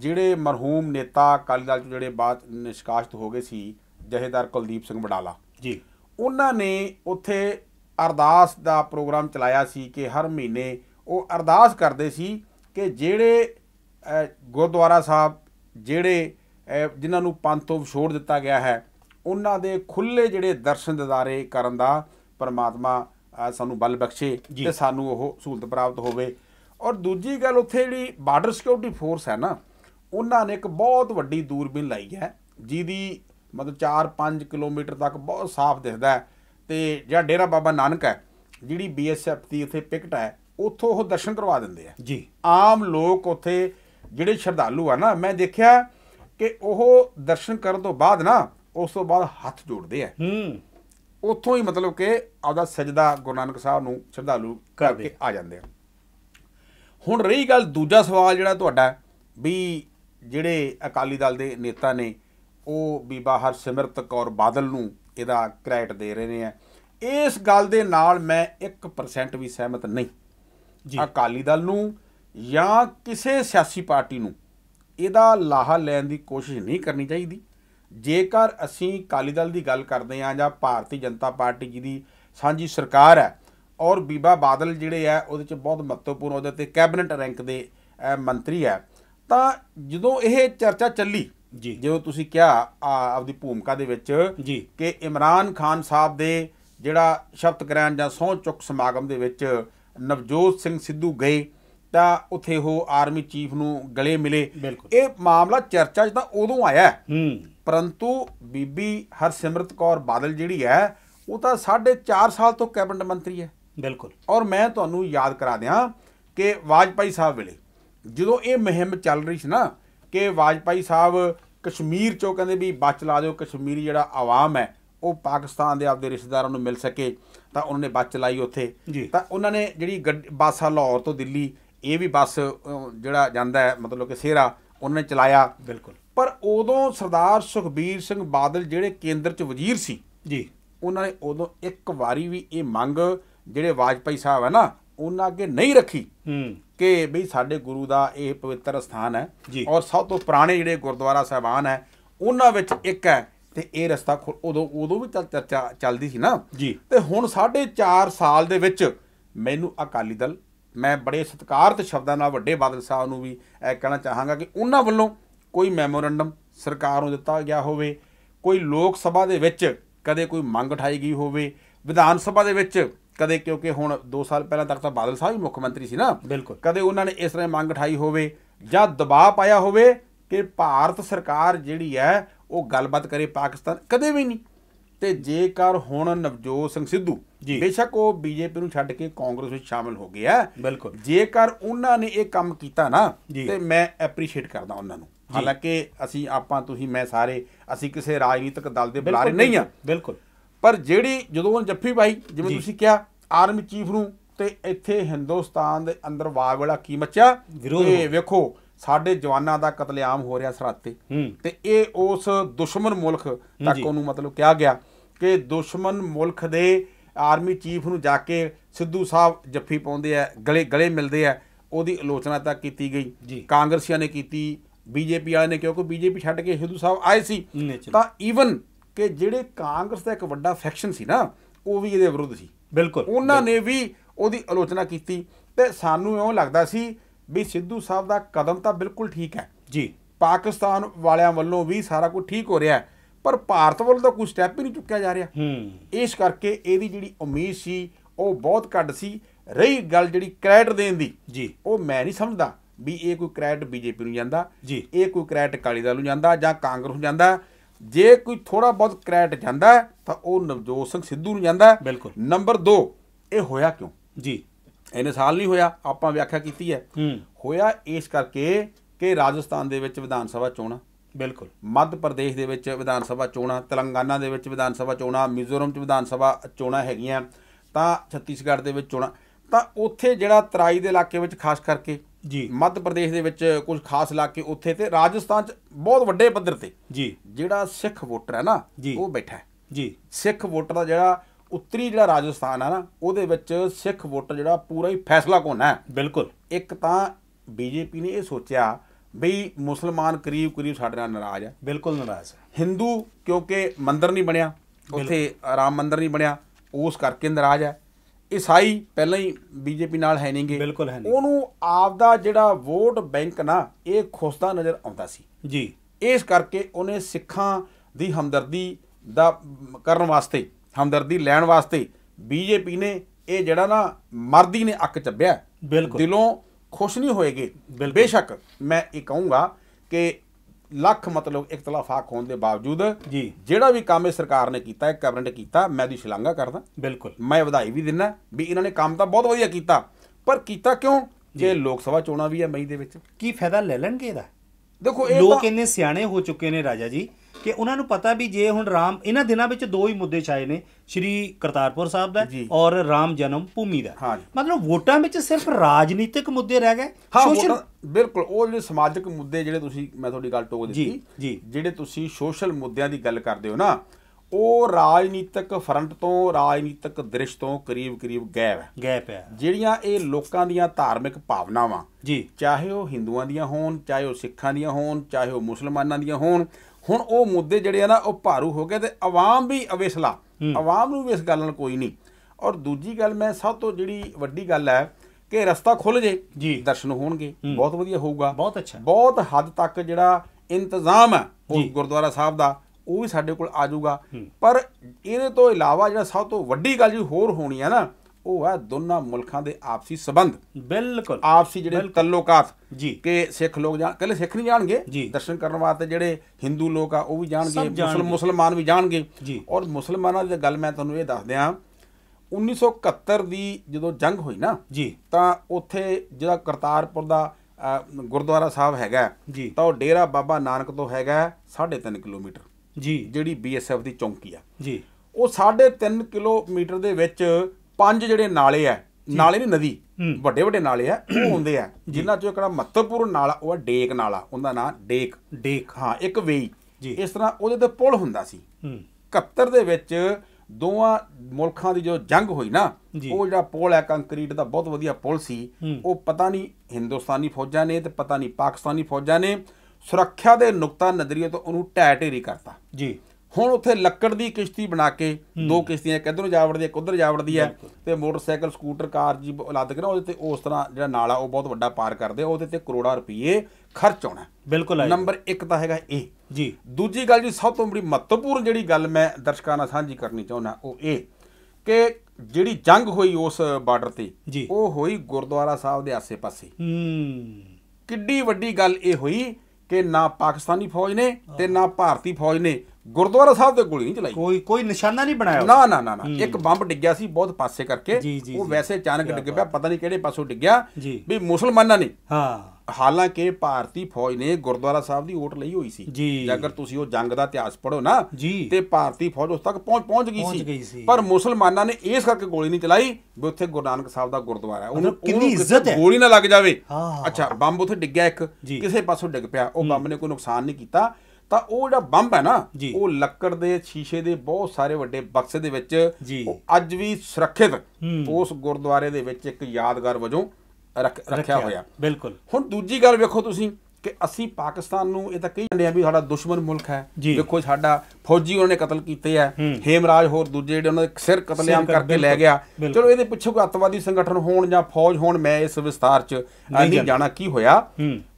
ਜਿਹੜੇ ਮਰਹੂਮ ਨੇਤਾ ਅਕਾਲੀ ਦਲ ਜਿਹੜੇ ਬਾਤ ਨਿਸ਼ਕਾਸ਼ਤ ਹੋ ਗਏ ਸੀ ਜਹੇਦਾਰ ਕੁਲਦੀਪ ਸਿੰਘ ਬਡਾਲਾ ਜੀ ਉਹਨਾਂ ਨੇ ਉੱਥੇ ਅਰਦਾਸ ਦਾ ਪ੍ਰੋਗਰਾਮ ਚਲਾਇਆ ਸੀ ਕਿ ਹਰ ਮਹੀਨੇ ਉਹ ਅਰਦਾਸ ਕਰਦੇ ਸੀ ਕਿ ਜਿਹੜੇ ਗੁਰਦੁਆਰਾ ਸਾਹਿਬ ਜਿਹੜੇ ਜਿਨ੍ਹਾਂ ਨੂੰ ਪੰਥ ਤੋਂ ਵਿਛੋੜ ਦਿੱਤਾ ਗਿਆ ਹੈ ਉਹਨਾਂ ਦੇ ਖੁੱਲੇ ਜਿਹੜੇ ਦਰਸ਼ਨ ਦਿਦਾਰੇ ਕਰਨ ਦਾ ਪਰਮਾਤਮਾ ਸਾਨੂੰ ਬਲ ਬਖਸ਼ੇ ਤੇ ਸਾਨੂੰ ਉਹ ਸਹੂਲਤ ਪ੍ਰਾਪਤ ਹੋਵੇ ਔਰ ਦੂਜੀ ਗੱਲ ਉੱਥੇ ਜਿਹੜੀ ਬਾਰਡਰ ਸਿਕਿਉਰਿਟੀ ਫੋਰਸ ਹੈ ਨਾ ਉਹਨਾਂ ਨੇ ਇੱਕ ਬਹੁਤ ਵੱਡੀ ਦੂਰਬੀਨ ਲਾਈ ਹੈ ਜਿਹਦੀ ਮਤਲਬ 4-5 ਕਿਲੋਮੀਟਰ ਤੱਕ ਬਹੁਤ ਸਾਫ਼ ਦਿਖਦਾ ਤੇ ਜਿਹੜਾ ਡੇਰਾ ਬਾਬਾ ਨਾਨਕ ਹੈ ਜਿਹੜੀ ਬੀਐਸਐਫ ਦੀ ਉੱਥੇ ਪਿਕਟ ਹੈ ਉੱਥੋਂ ਉਹ ਦਰਸ਼ਨ ਕਰਵਾ ਦਿੰਦੇ ਆ ਜੀ ਆਮ ਲੋਕ ਉੱਥੇ ਜਿਹੜੇ ਸ਼ਰਧਾਲੂ ਆ ਨਾ ਮੈਂ ਦੇਖਿਆ ਕਿ ਉਹ ਦਰਸ਼ਨ ਕਰਨ ਤੋਂ ਬਾਅਦ ਨਾ ਉਸ ਤੋਂ ਬਾਅਦ ਹੱਥ ਜੋੜਦੇ ਆ ਹੂੰ ਉੱਥੋਂ ਹੀ ਮਤਲਬ ਕਿ ਆਪਦਾ ਸਜਦਾ ਗੁਰੂ ਨਾਨਕ ਸਾਹਿਬ ਨੂੰ ਸ਼ਰਧਾਲੂ ਕਰਕੇ ਆ ਜਾਂਦੇ ਆ ਹੁਣ ਰਹੀ ਗੱਲ ਦੂਜਾ ਸਵਾਲ ਜਿਹੜਾ ਤੁਹਾਡਾ ਵੀ ਜਿਹੜੇ ਅਕਾਲੀ ਦਲ ਦੇ ਨੇਤਾ ਨੇ ਉਹ ਬੀਬਾ ਹਰਸਿਮਰਤ ਕੌਰ ਬਾਦਲ ਨੂੰ ਇਹਦਾ ਕ੍ਰੈਡਿਟ ਦੇ ਰਹੇ ਨੇ ਆ ਇਸ ਗੱਲ ਦੇ ਨਾਲ ਮੈਂ 1% ਵੀ ਸਹਿਮਤ ਨਹੀਂ ਜੀ ਅਕਾਲੀ ਦਲ ਨੂੰ ਜਾਂ ਕਿਸੇ ਸਿਆਸੀ ਪਾਰਟੀ ਨੂੰ ਇਹਦਾ ਲਾਹਾ ਲੈਣ ਦੀ ਕੋਸ਼ਿਸ਼ ਨਹੀਂ ਕਰਨੀ ਚਾਹੀਦੀ ਜੇਕਰ ਅਸੀਂ ਕਾਲੀ ਦਲ ਦੀ ਗੱਲ ਕਰਦੇ ਹਾਂ ਜਾਂ ਭਾਰਤੀ ਜਨਤਾ ਪਾਰਟੀ ਜਿਹਦੀ ਸਾਂਝੀ ਸਰਕਾਰ ਹੈ ਔਰ ਬੀਬਾ ਬਾਦਲ ਜਿਹੜੇ ਆ ਉਹਦੇ ਚ ਬਹੁਤ ਮਹੱਤਵਪੂਰਨ ਉਹਦੇ ਤੇ ਕੈਬਨਿਟ ਰੈਂਕ ਦੇ ਮੰਤਰੀ ਹੈ ਤਾਂ ਜਦੋਂ ਇਹ ਚਰਚਾ ਚੱਲੀ ਜੀ ਜਦੋਂ ਤੁਸੀਂ ਕਿਹਾ ਆਪਦੀ ਭੂਮਿਕਾ ਦੇ ਵਿੱਚ ਜੀ ਕਿ ਇਮਰਾਨ ਖਾਨ ਸਾਹਿਬ ਦੇ ਜਿਹੜਾ ਸ਼ਬਦ ਗ੍ਰਹਿਣ ਜਾਂ ਸਹੁੰ ਚੁੱਕ ਸਮਾਗਮ ਦੇ ਵਿੱਚ ਨਵਜੋਤ ਸਿੰਘ ਸਿੱਧੂ ਗਏ ਤਾਂ ਉੱਥੇ ਉਹ ਆਰਮੀ ਚੀਫ ਨੂੰ ਗਲੇ ਮਿਲੇ ਇਹ ਮਾਮਲਾ ਚਰਚਾ 'ਚ ਤਾਂ ਉਦੋਂ ਆਇਆ ਪਰੰਤੂ ਬੀਬੀ ਹਰਸਿਮਰਤ ਕੌਰ ਬਾਦਲ ਜਿਹੜੀ ਹੈ ਉਹ ਤਾਂ 4.5 ਸਾਲ ਤੋਂ ਕੈਬਨਿਟ ਮੰਤਰੀ ਹੈ ਬਿਲਕੁਲ ਔਰ ਮੈਂ ਤੁਹਾਨੂੰ ਯਾਦ ਕਰਾ ਦਿਆਂ ਕਿ ਵਾਜਪਾਈ ਸਾਹਿਬ ਵੇਲੇ ਜਦੋਂ ਇਹ ਮਹਿੰਮ ਚੱਲ ਰਹੀ ਸੀ ਨਾ ਕਿ ਵਾਜਪਾਈ ਸਾਹਿਬ ਕਸ਼ਮੀਰ ਚੋਂ ਕਹਿੰਦੇ ਵੀ ਬਚ ਲਾ ਦਿਓ ਕਸ਼ਮੀਰੀ ਜਿਹੜਾ ਆਵਾਮ ਹੈ ਉਹ ਪਾਕਿਸਤਾਨ ਦੇ ਆਪਦੇ ਰਿਸ਼ਤੇਦਾਰਾਂ ਨੂੰ ਮਿਲ ਸਕੇ ਤਾਂ ਉਹਨਾਂ ਨੇ ਬੱਚ ਲਾਈ ਉੱਥੇ ਤਾਂ ਉਹਨਾਂ ਨੇ ਜਿਹੜੀ ਬਾਸਾ ਲਾਹੌਰ ਤੋਂ ਦਿੱਲੀ ਇਹ ਵੀ ਬੱਸ ਜਿਹੜਾ ਜਾਂਦਾ ਮਤਲਬ ਕਿ ਸੇਰਾ ਉਹਨਾਂ ਨੇ ਚਲਾਇਆ ਬਿਲਕੁਲ ਪਰ ਉਦੋਂ ਸਰਦਾਰ ਸੁਖਬੀਰ ਸਿੰਘ ਬਾਦਲ ਜਿਹੜੇ ਕੇਂਦਰ 'ਚ ਵਜ਼ੀਰ ਸੀ ਜੀ ਉਹਨਾਂ ਨੇ ਉਦੋਂ ਇੱਕ ਵਾਰੀ ਵੀ ਇਹ ਮੰਗ ਜਿਹੜੇ ਵਾਜਪਾਈ ਸਾਹਿਬ ਹੈ ਨਾ ਉਹਨਾਂ ਅੱਗੇ ਨਹੀਂ ਰੱਖੀ ਹੂੰ ਕਿ ਬਈ ਸਾਡੇ ਗੁਰੂ ਦਾ ਇਹ ਪਵਿੱਤਰ ਸਥਾਨ ਹੈ ਔਰ ਸਭ ਤੋਂ ਪੁਰਾਣੇ ਜਿਹੜੇ ਗੁਰਦੁਆਰਾ ਸਾਹਿਬਾਨ ਹੈ ਉਹਨਾਂ ਵਿੱਚ ਇੱਕ ਹੈ ਤੇ ਇਹ ਰਸਤਾ ਉਦੋਂ ਉਦੋਂ ਵੀ ਚਰਚਾ ਚੱਲਦੀ ਸੀ ਨਾ ਜੀ ਤੇ ਹੁਣ 4.5 ਸਾਲ ਦੇ ਵਿੱਚ ਮੈਨੂੰ ਅਕਾਲੀ ਦਲ ਮੈਂ ਬੜੇ ਸਤਿਕਾਰਤ ਸ਼ਬਦਾਂ ਨਾਲ ਵੱਡੇ ਬਾਦਲ ਸਾਹਿਬ ਨੂੰ ਵੀ ਇਹ ਕਹਿਣਾ ਚਾਹਾਂਗਾ ਕਿ ਉਹਨਾਂ ਵੱਲੋਂ ਕੋਈ ਮੈਮੋਰੰਡਮ ਸਰਕਾਰ ਨੂੰ ਦਿੱਤਾ ਗਿਆ ਹੋਵੇ ਕੋਈ ਲੋਕ ਸਭਾ ਦੇ ਵਿੱਚ ਕਦੇ ਕੋਈ ਮੰਗ ਉਠਾਈ ਗਈ ਹੋਵੇ ਵਿਧਾਨ ਸਭਾ ਦੇ ਵਿੱਚ ਕਦੇ ਕਿਉਂਕਿ ਹੁਣ 2 ਸਾਲ ਪਹਿਲਾਂ ਤੱਕ ਤਾਂ ਬਾਦਲ ਸਾਹਿਬ ਹੀ ਮੁੱਖ ਮੰਤਰੀ ਸੀ ਨਾ ਕਦੇ ਉਹਨਾਂ ਨੇ ਇਸ ਤਰ੍ਹਾਂ ਮੰਗ ਉਠਾਈ ਹੋਵੇ ਜਾਂ ਦਬਾਅ ਪਾਇਆ ਹੋਵੇ ਕਿ ਭਾਰਤ ਸਰਕਾਰ ਜਿਹੜੀ ਹੈ ਉਹ ਗੱਲਬਾਤ ਕਰੇ ਪਾਕਿਸਤਾਨ ਕਦੇ ਵੀ ਨਹੀਂ ਤੇ ਜੇਕਰ ਹੁਣ ਨਵਜੋਤ ਸਿੰਘ ਸਿੱਧੂ ਬੇਸ਼ੱਕ ਉਹ ਬੀਜੇਪੀ ਨੂੰ ਛੱਡ ਕੇ ਕਾਂਗਰਸ ਵਿੱਚ ਸ਼ਾਮਲ ਹੋ ਗਿਆ ਬਿਲਕੁਲ ਜੇਕਰ ਉਹਨਾਂ ਨੇ ਇਹ ਕੰਮ ਕੀਤਾ ਨਾ ਤੇ ਮੈਂ ਐਪਰੀਸ਼ੀਏਟ ਕਰਦਾ ਉਹਨਾਂ ਨੂੰ ਹਾਲਾਂਕਿ ਅਸੀਂ ਆਪਾਂ ਤੁਸੀਂ ਮੈਂ ਸਾਰੇ ਅਸੀਂ ਕਿਸੇ ਰਾਜਨੀਤਿਕ ਦਲ ਦੇ ਬੁਲਾਰੇ ਨਹੀਂ ਆ ਬਿਲਕੁਲ ਪਰ ਜਿਹੜੀ ਜਦੋਂ ਜੱਫੀ ਭਾਈ ਜਿਵੇਂ ਤੁਸੀਂ ਕਿਹਾ ਆਰਮੀ ਚੀਫ ਨੂੰ ਤੇ ਇੱਥੇ ਹਿੰਦੁਸਤਾਨ ਦੇ ਅੰਦਰ ਵਾਗ ਵਾਲਾ ਕੀ ਮੱਚਿਆ ਤੇ ਵੇਖੋ ਸਾਡੇ ਜਵਾਨਾਂ ਦਾ ਕਤਲੇਆਮ ਹੋ ਰਿਹਾ ਸਰਹੱਦ ਤੇ ਤੇ ਇਹ ਉਸ ਦੁਸ਼ਮਣ ਮੁਲਕ ਤੱਕ ਉਹਨੂੰ ਮਤਲਬ ਕਿਹਾ ਗਿਆ ਕਿ ਦੁਸ਼ਮਣ ਮੁਲਕ ਦੇ ਆਰਮੀ ਚੀਫ ਨੂੰ ਜਾ ਕੇ ਸਿੱਧੂ ਸਾਹਿਬ ਜੱਫੀ ਪਾਉਂਦੇ ਆ ਗਲੇ ਗਲੇ ਮਿਲਦੇ ਆ ਉਹਦੀ ਆਲੋਚਨਾ ਤਾਂ ਕੀਤੀ ਗਈ ਕਾਂਗਰਸੀਆਂ ਨੇ ਕੀਤੀ ਬੀਜੇਪੀ ਵਾਲਿਆਂ ਨੇ ਕਿਉਂਕਿ ਬੀਜੇਪੀ ਛੱਡ ਕੇ ਸਿੱਧੂ ਸਾਹਿਬ ਆਏ ਸੀ ਤਾਂ ਈਵਨ ਕਿ ਜਿਹੜੇ ਕਾਂਗਰਸ ਦਾ ਇੱਕ ਵੱਡਾ ਫੈਕਸ਼ਨ ਸੀ ਨਾ ਉਹ ਵੀ ਇਹਦੇ ਵਿਰੁੱਧ ਸੀ ਬਿਲਕੁਲ ਉਹਨਾਂ ਨੇ ਵੀ ਉਹਦੀ ਆਲੋਚਨਾ ਕੀਤੀ ਤੇ ਸਾਨੂੰ ਇਉਂ ਲੱਗਦਾ ਸੀ ਵੀ ਸਿੱਧੂ ਸਾਹਿਬ ਦਾ ਕਦਮ ਤਾਂ ਬਿਲਕੁਲ ਠੀਕ ਹੈ ਜੀ ਪਾਕਿਸਤਾਨ ਵਾਲਿਆਂ ਵੱਲੋਂ ਵੀ ਸਾਰਾ ਕੁਝ ਠੀਕ ਹੋ ਰਿਹਾ ਹੈ ਪਰ ਭਾਰਤ ਵੱਲ ਤਾਂ ਕੋਈ ਸਟੈਪ ਹੀ ਨਹੀਂ ਚੁੱਕਿਆ ਜਾ ਰਿਹਾ ਹੂੰ ਇਸ ਕਰਕੇ ਇਹਦੀ ਜਿਹੜੀ ਉਮੀਦ ਸੀ ਉਹ ਬਹੁਤ ਘੱਟ ਸੀ ਰਹੀ ਗੱਲ ਜਿਹੜੀ ਕ੍ਰੈਡਿਟ ਦੇਣ ਦੀ ਜੀ ਉਹ ਮੈਂ ਨਹੀਂ ਸਮਝਦਾ ਵੀ ਇਹ ਕੋਈ ਕ੍ਰੈਡਿਟ ਬੀਜੇਪੀ ਨੂੰ ਜਾਂਦਾ ਜੀ ਇਹ ਕੋਈ ਕ੍ਰੈਡਿਟ ਕਾਲੀ ਦਲ ਨੂੰ ਜਾਂਦਾ ਜਾਂ ਕਾਂਗਰਸ ਨੂੰ ਜਾਂਦਾ ਜੇ ਕੋਈ ਥੋੜਾ ਬਹੁਤ ਕ੍ਰੈਡਿਟ ਜਾਂਦਾ ਤਾਂ ਉਹ ਨਵਜੋਤ ਸਿੰਘ ਸਿੱਧੂ ਨੂੰ ਜਾਂਦਾ ਬਿਲਕੁਲ ਨੰਬਰ 2 ਇਹ ਹੋਇਆ ਕਿਉਂ ਜੀ ਇਹਨੇ ਸਾਲ ਨਹੀਂ ਹੋਇਆ ਆਪਾਂ ਵਿਆਖਿਆ ਕੀਤੀ ਹੈ ਹੂੰ ਹੋਇਆ ਇਸ ਕਰਕੇ ਕਿ ਰਾਜਸਥਾਨ ਦੇ ਵਿੱਚ ਵਿਧਾਨ ਸਭਾ ਚੋਣਾਂ ਬਿਲਕੁਲ ਮੱਧ ਪ੍ਰਦੇਸ਼ ਦੇ ਵਿੱਚ ਵਿਧਾਨ ਸਭਾ ਚੋਣਾਂ ਤੇਲੰਗਾਨਾ ਦੇ ਵਿੱਚ ਵਿਧਾਨ ਸਭਾ ਚੋਣਾਂ ਮਿਜ਼ੋਰਮ 'ਚ ਵਿਧਾਨ ਸਭਾ ਚੋਣਾਂ ਹੈਗੀਆਂ ਤਾਂ ਛੱਤੀਸਗੜ੍ਹ ਦੇ ਵਿੱਚ ਚੋਣਾਂ ਤਾਂ ਉੱਥੇ ਜਿਹੜਾ ਤਰਾਈ ਦੇ ਇਲਾਕੇ ਵਿੱਚ ਖਾਸ ਕਰਕੇ ਜੀ ਮੱਧ ਪ੍ਰਦੇਸ਼ ਦੇ ਵਿੱਚ ਕੁਝ ਖਾਸ ਇਲਾਕੇ ਉੱਥੇ ਤੇ ਰਾਜਸਥਾਨ 'ਚ ਬਹੁਤ ਵੱਡੇ ਪੱਧਰ ਤੇ ਜੀ ਜਿਹੜਾ ਸਿੱਖ ਵੋਟਰ ਹੈ ਨਾ ਉਹ ਬੈਠਾ ਹੈ ਜੀ ਸਿੱਖ ਵੋਟਰ ਦਾ ਜਿਹੜਾ ਉੱਤਰੀ ਜਿਹੜਾ ਰਾਜਸਥਾਨ ਹੈ ਨਾ ਉਹਦੇ ਵਿੱਚ ਸਿੱਖ ਵੋਟਰ ਜਿਹੜਾ ਪੂਰਾ ਹੀ ਫੈਸਲਾ ਕੋਨਾ ਹੈ ਬਿਲਕੁਲ ਇੱਕ ਤਾਂ ਬੀਜੇਪੀ ਨੇ ਇਹ ਸੋਚਿਆ ਬਈ ਮੁਸਲਮਾਨ ਕਰੀਬ ਕਰੀਬ ਸਾਡੇ ਨਾਲ ਨਾਰਾਜ਼ ਹੈ ਬਿਲਕੁਲ ਨਾਰਾਜ਼ ਹੈ ਹਿੰਦੂ ਕਿਉਂਕਿ ਮੰਦਰ ਨਹੀਂ ਬਣਿਆ ਉੱਥੇ ਆਰਾਮ ਮੰਦਰ ਨਹੀਂ ਬਣਿਆ ਉਸ ਕਰਕੇ ਨਾਰਾਜ਼ ਹੈ ਈਸਾਈ ਪਹਿਲਾਂ ਹੀ ਬੀਜੇਪੀ ਨਾਲ ਹੈ ਨਹੀਂਗੇ ਬਿਲਕੁਲ ਹੈ ਨਹੀਂ ਉਹਨੂੰ ਆਪ ਦਾ ਜਿਹੜਾ ਵੋਟ ਬੈਂਕ ਨਾ ਇਹ ਖੁਸਦਾ ਨਜ਼ਰ ਆਉਂਦਾ ਸੀ ਜੀ ਇਸ ਕਰਕੇ ਉਹਨੇ ਸਿੱਖਾਂ ਦੀ ਹਮਦਰਦੀ ਦਾ ਕਰਨ ਵਾਸਤੇ ਹਮਦਰਦੀ ਲੈਣ ਵਾਸਤੇ ਬੀਜੇਪੀ ਨੇ ਇਹ ਜਿਹੜਾ ਨਾ ਮਰਦੀ ਨੇ ਅੱਕ ਚੱਬਿਆ ਬਿਲਕੁਲ ਦਿਲੋਂ ਖੁਸ਼ ਨਹੀਂ ਹੋਏਗੇ ਬੇਸ਼ੱਕ ਮੈਂ ਇਹ ਕਹੂੰਗਾ ਕਿ ਲੱਖ ਮਤਲਬ ਇਖਤਲਾਫਾਕ ਹੋਣ ਦੇ ਬਾਵਜੂਦ ਜੀ ਜਿਹੜਾ ਵੀ ਕੰਮ ਇਹ ਸਰਕਾਰ ਨੇ ਕੀਤਾ ਹੈ ਕੈਬਨਿਟ ਕੀਤਾ ਮੈਂ ਦੀ ਸ਼ਲਾਘਾ ਕਰਦਾ ਬਿਲਕੁਲ ਮੈਂ ਵਧਾਈ ਵੀ ਦਿੰਦਾ ਵੀ ਇਹਨਾਂ ਨੇ ਕੰਮ ਤਾਂ ਬਹੁਤ ਵਧੀਆ ਕੀਤਾ ਪਰ ਕੀਤਾ ਕਿਉਂ ਜੇ ਲੋਕ ਸਭਾ ਚੋਣਾਂ ਵੀ ਹੈ ਮਈ ਦੇ ਵਿੱਚ ਕੀ ਫਾਇਦਾ ਲੈ ਲੈਣਗੇ ਇਹਦਾ ਦੇਖੋ ਇਹ ਲੋਕ ਇੰਨੇ ਸਿਆਣੇ ਹੋ ਚੁੱਕੇ ਨੇ ਰਾਜਾ ਜੀ ਕਿ ਉਹਨਾਂ ਨੂੰ ਪਤਾ ਵੀ ਜੇ ਹੁਣ ਰਾਮ ਇਹਨਾਂ ਦਿਨਾਂ ਵਿੱਚ ਦੋ ਹੀ ਮੁੱਦੇ ਛਾਏ ਨੇ ਸ਼੍ਰੀ ਕਰਤਾਰਪੁਰ ਸਾਹਿਬ ਦਾ ਔਰ ਰਾਮ ਜਨਮ ਭੂਮੀ ਦਾ ਮਤਲਬ ਵੋਟਾਂ ਵਿੱਚ ਸਿਰਫ ਰਾਜਨੀਤਿਕ ਮੁੱਦੇ ਰਹਿ ਗਏ ਸੋਸ਼ਲ ਬਿਲਕੁਲ ਉਹ ਜਿਹੜੇ ਸਮਾਜਿਕ ਮੁੱਦੇ ਜਿਹੜੇ ਤੁਸੀਂ ਮੈਂ ਤੁਹਾਡੀ ਗੱਲ ਟੋਕ ਦਿੱਤੀ ਜਿਹੜੇ ਤੁਸੀਂ ਸੋਸ਼ਲ ਮੁੱਦਿਆਂ ਦੀ ਗੱਲ ਕਰਦੇ ਹੋ ਨਾ ਉਹ ਰਾਜਨੀਤਿਕ ਫਰੰਟ ਤੋਂ ਰਾਜਨੀਤਿਕ ਦ੍ਰਿਸ਼ ਤੋਂ ਕਰੀਬ-ਕਰੀਬ ਗਾਇਬ ਹੈ ਗਾਇਬ ਹੈ ਜਿਹੜੀਆਂ ਇਹ ਲੋਕਾਂ ਦੀਆਂ ਧਾਰਮਿਕ ਭਾਵਨਾਵਾਂ ਜੀ ਚਾਹੇ ਉਹ ਹਿੰਦੂਆਂ ਦੀਆਂ ਹੋਣ ਚਾਹੇ ਉਹ ਸਿੱਖਾਂ ਦੀਆਂ ਹੋਣ ਚਾਹੇ ਉਹ ਮੁਸਲਮਾਨਾਂ ਦੀਆਂ ਹੋਣ ਹੁਣ ਉਹ ਮੁੱਦੇ ਜਿਹੜੇ ਆ ਨਾ ਉਹ ਭਾਰੂ ਹੋ ਗਏ ਤੇ ਆਵਾਮ ਵੀ ਅਵੇਸਲਾ ਆਵਾਮ ਨੂੰ ਵੀ ਇਸ ਗੱਲ ਨਾਲ ਕੋਈ ਨਹੀਂ ਔਰ ਦੂਜੀ ਗੱਲ ਮੈਂ ਸਭ ਤੋਂ ਜਿਹੜੀ ਵੱਡੀ ਗੱਲ ਹੈ ਕਿ ਰਸਤਾ ਖੁੱਲ ਜੇ ਜੀ ਦਰਸ਼ਨ ਹੋਣਗੇ ਬਹੁਤ ਵਧੀਆ ਹੋਊਗਾ ਬਹੁਤ ਅੱਛਾ ਬਹੁਤ ਹੱਦ ਤੱਕ ਜਿਹੜਾ ਇੰਤਜ਼ਾਮ ਹੈ ਉਹ ਗੁਰਦੁਆਰਾ ਸਾਹਿਬ ਦਾ ਉਹ ਵੀ ਸਾਡੇ ਕੋਲ ਆ ਜਾਊਗਾ ਪਰ ਇਹਦੇ ਤੋਂ ਇਲਾਵਾ ਜਿਹੜਾ ਸਭ ਤੋਂ ਵੱਡੀ ਗੱਲ ਜੀ ਹੋਰ ਹੋਣੀ ਹੈ ਨਾ ਉਹ ਹੈ ਦੋਨਾਂ ਮੁਲਕਾਂ ਦੇ ਆਪਸੀ ਸਬੰਧ ਬਿਲਕੁਲ ਆਪਸੀ ਜਿਹੜੇ ਤਲੋਕਾਤ ਜੀ ਕਿ ਸਿੱਖ ਲੋਕ ਜਾਣ ਕਹਿੰਦੇ ਸਿੱਖ ਨਹੀਂ ਜਾਣਗੇ ਦਰਸ਼ਨ ਕਰਨ ਵਾਸਤੇ ਜਿਹੜੇ ਹਿੰਦੂ ਲੋਕ ਆ ਉਹ ਵੀ ਜਾਣਗੇ ਮੁਸਲਮ ਮੁਸਲਮਾਨ ਵੀ ਜਾਣਗੇ ਔਰ ਮੁਸਲਮਾਨਾਂ ਦੀ ਗੱਲ ਮੈਂ ਤੁਹਾਨੂੰ ਇਹ ਦੱਸ ਦਿਆਂ 1971 ਦੀ ਜਦੋਂ ਜੰਗ ਹੋਈ ਨਾ ਜੀ ਤਾਂ ਉੱਥੇ ਜਿਹੜਾ ਕਰਤਾਰਪੁਰ ਦਾ ਗੁਰਦੁਆਰਾ ਸਾਹਿਬ ਹੈਗਾ ਤਾਂ ਉਹ ਡੇਰਾ ਬਾਬਾ ਨਾਨਕ ਤੋਂ ਹੈਗਾ 3.5 ਕਿਲੋਮੀਟਰ ਜੀ ਜਿਹੜੀ ਬੀਐਸਐਫ ਦੀ ਚੌਂਕੀ ਆ ਜੀ ਉਹ 3.5 ਕਿਲੋਮੀਟਰ ਦੇ ਵਿੱਚ ਪੰਜ ਜਿਹੜੇ ਨਾਲੇ ਆ ਨਾਲੇ ਨਹੀਂ ਨਦੀ ਵੱਡੇ ਵੱਡੇ ਨਾਲੇ ਆ ਉਹ ਹੁੰਦੇ ਆ ਜਿਨ੍ਹਾਂ ਚੋਂ ਇੱਕੜਾ ਮਹੱਤਵਪੂਰਨ ਨਾਲਾ ਉਹ ਡੇਕ ਨਾਲਾ ਉਹਦਾ ਨਾਮ ਡੇਕ ਡੇਕ ਹਾਂ ਇੱਕ ਵੇਈ ਇਸ ਤਰ੍ਹਾਂ ਉਹਦੇ ਤੇ ਪੁਲ ਹੁੰਦਾ ਸੀ 71 ਦੇ ਵਿੱਚ ਦੋਵਾਂ ਮੁਲਕਾਂ ਦੀ ਜੋ ਜੰਗ ਹੋਈ ਨਾ ਉਹ ਜਿਹੜਾ ਪੁਲ ਹੈ ਕੰਕਰੀਟ ਦਾ ਬਹੁਤ ਵਧੀਆ ਪੁਲ ਸੀ ਉਹ ਪਤਾ ਨਹੀਂ ਹਿੰਦੁਸਤਾਨੀ ਫੌਜਾਂ ਨੇ ਤੇ ਪਤਾ ਨਹੀਂ ਪਾਕਿਸਤਾਨੀ ਫੌਜਾਂ ਨੇ ਸੁਰੱਖਿਆ ਦੇ ਨੁਕਤਾ ਨਜ਼ਰੀਏ ਤੋਂ ਉਹਨੂੰ ਢਹਿ ਕਰਤਾ ਜੀ ਹੁਣ ਉੱਥੇ ਲੱਕੜ ਦੀ ਕਿਸ਼ਤੀ ਬਣਾ ਕੇ ਦੋ ਕਿਸ਼ਤੀਆਂ ਇੱਕ ਇਧਰੋਂ ਜਾ ਵੜਦੀ ਇੱਕ ਉਧਰ ਜਾ ਵੜਦੀ ਹੈ ਤੇ ਮੋਟਰਸਾਈਕਲ ਸਕੂਟਰ ਕਾਰ ਜੀ ਲੱਦ ਕੇ ਨਾ ਉਹਦੇ ਤੇ ਉਸ ਤਰ੍ਹਾਂ ਜਿਹੜਾ ਨਾਲਾ ਉਹ ਬਹੁਤ ਵੱਡਾ ਪਾਰ ਕਰਦੇ ਉਹਦੇ ਤੇ ਕਰੋੜਾ ਰੁਪਏ ਖਰਚ ਆਉਣਾ ਬਿਲਕੁਲ ਹੈ ਨੰਬਰ 1 ਤਾਂ ਹੈਗਾ ਇਹ ਜੀ ਦੂਜੀ ਗੱਲ ਜੀ ਸਭ ਤੋਂ ਬੜੀ ਮਹੱਤਵਪੂਰਨ ਜਿਹੜੀ ਗੱਲ ਮੈਂ ਦਰਸ਼ਕਾਂ ਨਾਲ ਸਾਂਝੀ ਕਰਨੀ ਚਾਹੁੰਦਾ ਉਹ ਇਹ ਕਿ ਜਿਹੜੀ ਜੰਗ ਹੋਈ ਉਸ ਬਾਰਡਰ ਤੇ ਉਹ ਹੋਈ ਗੁਰਦੁਆਰਾ ਸਾਹਿਬ ਦੇ ਆਸੇ-ਪਾਸੇ ਹੂੰ ਕਿੱਡੀ ਵੱਡੀ ਗੱਲ ਇਹ ਹੋਈ ਕਿ ਨਾ ਪਾਕਿਸਤਾਨੀ ਫੌਜ ਨੇ ਤੇ ਨਾ ਭਾਰਤੀ ਫੌਜ ਨੇ ਗੁਰਦੁਆਰਾ ਸਾਹਿਬ ਦੇ ਗੋਲੀ ਨਹੀਂ ਚਲਾਈ ਕੋਈ ਕੋਈ ਨਿਸ਼ਾਨਾ ਨਹੀਂ ਬਣਾਇਆ ਨਾ ਨਾ ਨਾ ਇੱਕ ਬੰਬ ਡਿੱਗਿਆ ਸੀ ਬਹੁਤ ਪਾਸੇ ਕਰਕੇ ਉਹ ਵੈਸੇ ਅਚਾਨਕ ਡਿੱਗ ਪਿਆ ਪਤਾ ਨਹੀਂ ਕਿਹੜੇ ਪਾਸੋਂ ਡਿੱਗਿਆ ਵੀ ਮੁਸਲਮਾਨਾਂ ਨੇ ਹਾਂ ਹਾਲਾਂਕਿ ਭਾਰਤੀ ਫੌਜ ਨੇ ਗੁਰਦੁਆਰਾ ਸਾਹਿਬ ਦੀ ਓਟ ਲਈ ਹੋਈ ਸੀ ਜੇ ਅਗਰ ਤੁਸੀਂ ਉਹ ਜੰਗ ਦਾ ਇਤਿਹਾਸ ਪੜੋ ਨਾ ਤੇ ਭਾਰਤੀ ਫੌਜ ਉਸ ਤੱਕ ਪਹੁੰਚ ਪਹੁੰਚ ਗਈ ਸੀ ਪਰ ਮੁਸਲਮਾਨਾਂ ਨੇ ਇਸ ਕਰਕੇ ਗੋਲੀ ਨਹੀਂ ਚਲਾਈ ਵੀ ਉੱਥੇ ਗੁਰੂ ਨਾਨਕ ਸਾਹਿਬ ਦਾ ਗੁਰਦੁਆਰਾ ਹੈ ਉਹਨੂੰ ਕਿੰਨੀ ਇੱਜ਼ਤ ਹੈ ਗੋਲੀ ਨਾ ਲੱਗ ਜਾਵੇ ਅੱਛਾ ਬੰਬ ਉੱਥੇ ਡਿੱਗਿਆ ਇੱਕ ਕਿਸੇ ਪਾਸੋਂ ਡਿੱਗ ਪਿਆ ਉਹ ਬੰਬ ਨੇ ਕੋਈ ਨੁਕਸਾਨ ਨਹੀਂ ਕੀਤਾ ਤਾਂ ਉਹ ਜਿਹੜਾ ਬੰਬ ਹੈ ਨਾ ਉਹ ਲੱਕੜ ਦੇ ਸ਼ੀਸ਼ੇ ਦੇ ਬਹੁਤ ਸਾਰੇ ਵੱਡੇ ਬਕਸੇ ਦੇ ਵਿੱਚ ਉਹ ਅੱਜ ਵੀ ਸੁਰੱਖਿਅਤ ਉਸ ਗੁਰਦੁਆਰੇ ਦੇ ਵਿੱਚ ਇੱਕ ਯਾਦਗਾਰ ਵਜੋਂ ਰੱਖਿਆ ਹੋਇਆ ਬਿਲਕੁਲ ਹੁਣ ਦੂਜੀ ਗੱਲ ਵੇਖੋ ਤੁਸੀਂ ਕਿ ਅਸੀਂ ਪਾਕਿਸਤਾਨ ਨੂੰ ਇਹ ਤਾਂ ਕਹੀ ਜਾਂਦੇ ਆ ਵੀ ਸਾਡਾ ਦੁਸ਼ਮਣ ਮੁਲਕ ਹੈ ਵੇਖੋ ਸਾਡਾ ਫੌਜੀ ਉਹਨਾਂ ਨੇ ਕਤਲ ਕੀਤੇ ਆ ਹੇਮਰਾਜ ਹੋਰ ਦੂਜੇ ਜਿਹੜੇ ਉਹਨਾਂ ਦੇ ਸਿਰ ਕਤਲੇਆਮ ਕਰਕੇ ਲੈ ਗਿਆ ਚਲੋ ਇਹਦੇ ਪਿੱਛੇ ਕੋਈ ਅਤਵਾਦੀ ਸੰਗਠਨ ਹੋਣ ਜਾਂ ਫੌਜ ਹੋਣ ਮੈਂ ਇਸ ਵਿਸਤਾਰ 'ਚ ਨਹੀਂ ਜਾਣਾ ਕੀ ਹੋਇਆ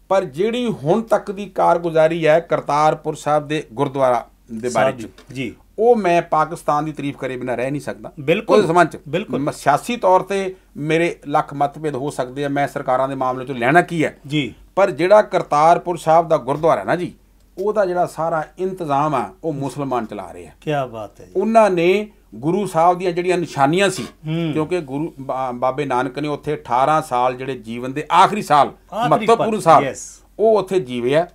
ਪਰ ਜਿਹੜੀ ਹੁਣ ਤੱਕ ਦੀ ਕਾਰਗੁਜ਼ਾਰੀ ਹੈ ਕਰਤਾਰਪੁਰ ਸਾਹਿਬ ਦੇ ਗੁਰਦੁਆਰਾ ਦੇ ਬਾਰੇ ਚ ਜੀ ਉਹ ਮੈਂ ਪਾਕਿਸਤਾਨ ਦੀ ਤਾਰੀਫ ਕਰੇ ਬਿਨਾ ਰਹਿ ਨਹੀਂ ਸਕਦਾ ਬਿਲਕੁਲ ਸਮਝ ਬਿਲਕੁਲ ਸਿਆਸੀ ਤੌਰ ਤੇ ਮੇਰੇ ਲੱਖ ਮਤਭੇਦ ਹੋ ਸਕਦੇ ਆ ਮੈਂ ਸਰਕਾਰਾਂ ਦੇ ਮਾਮਲੇ ਤੋਂ ਲੈਣਾ ਕੀ ਹੈ ਜੀ ਪਰ ਜਿਹੜਾ ਕਰਤਾਰਪੁਰ ਸਾਹਿਬ ਦਾ ਗੁਰਦੁਆਰਾ ਨਾ ਜੀ ਉਹਦਾ ਜਿਹੜਾ ਸਾਰਾ ਇੰਤਜ਼ਾਮ ਆ ਉਹ ਮੁਸਲਮਾਨ ਚਲਾ ਰਹੇ ਆ ਕੀ ਬਾਤ ਹੈ ਜੀ ਉਹਨਾਂ ਨੇ ਗੁਰੂ ਸਾਹਿਬ ਦੀਆਂ ਜਿਹੜੀਆਂ ਨਿਸ਼ਾਨੀਆਂ ਸੀ ਕਿਉਂਕਿ ਗੁਰੂ ਬਾਬੇ ਨਾਨਕ ਨੇ ਉੱਥੇ 18 ਸਾਲ ਜਿਹੜੇ ਜੀਵਨ ਦੇ ਆਖਰੀ ਸਾਲ ਮਹੱਤਵਪੂਰਨ ਸਾਲ ਉਹ ਉੱਥੇ ਜੀਵਿਆ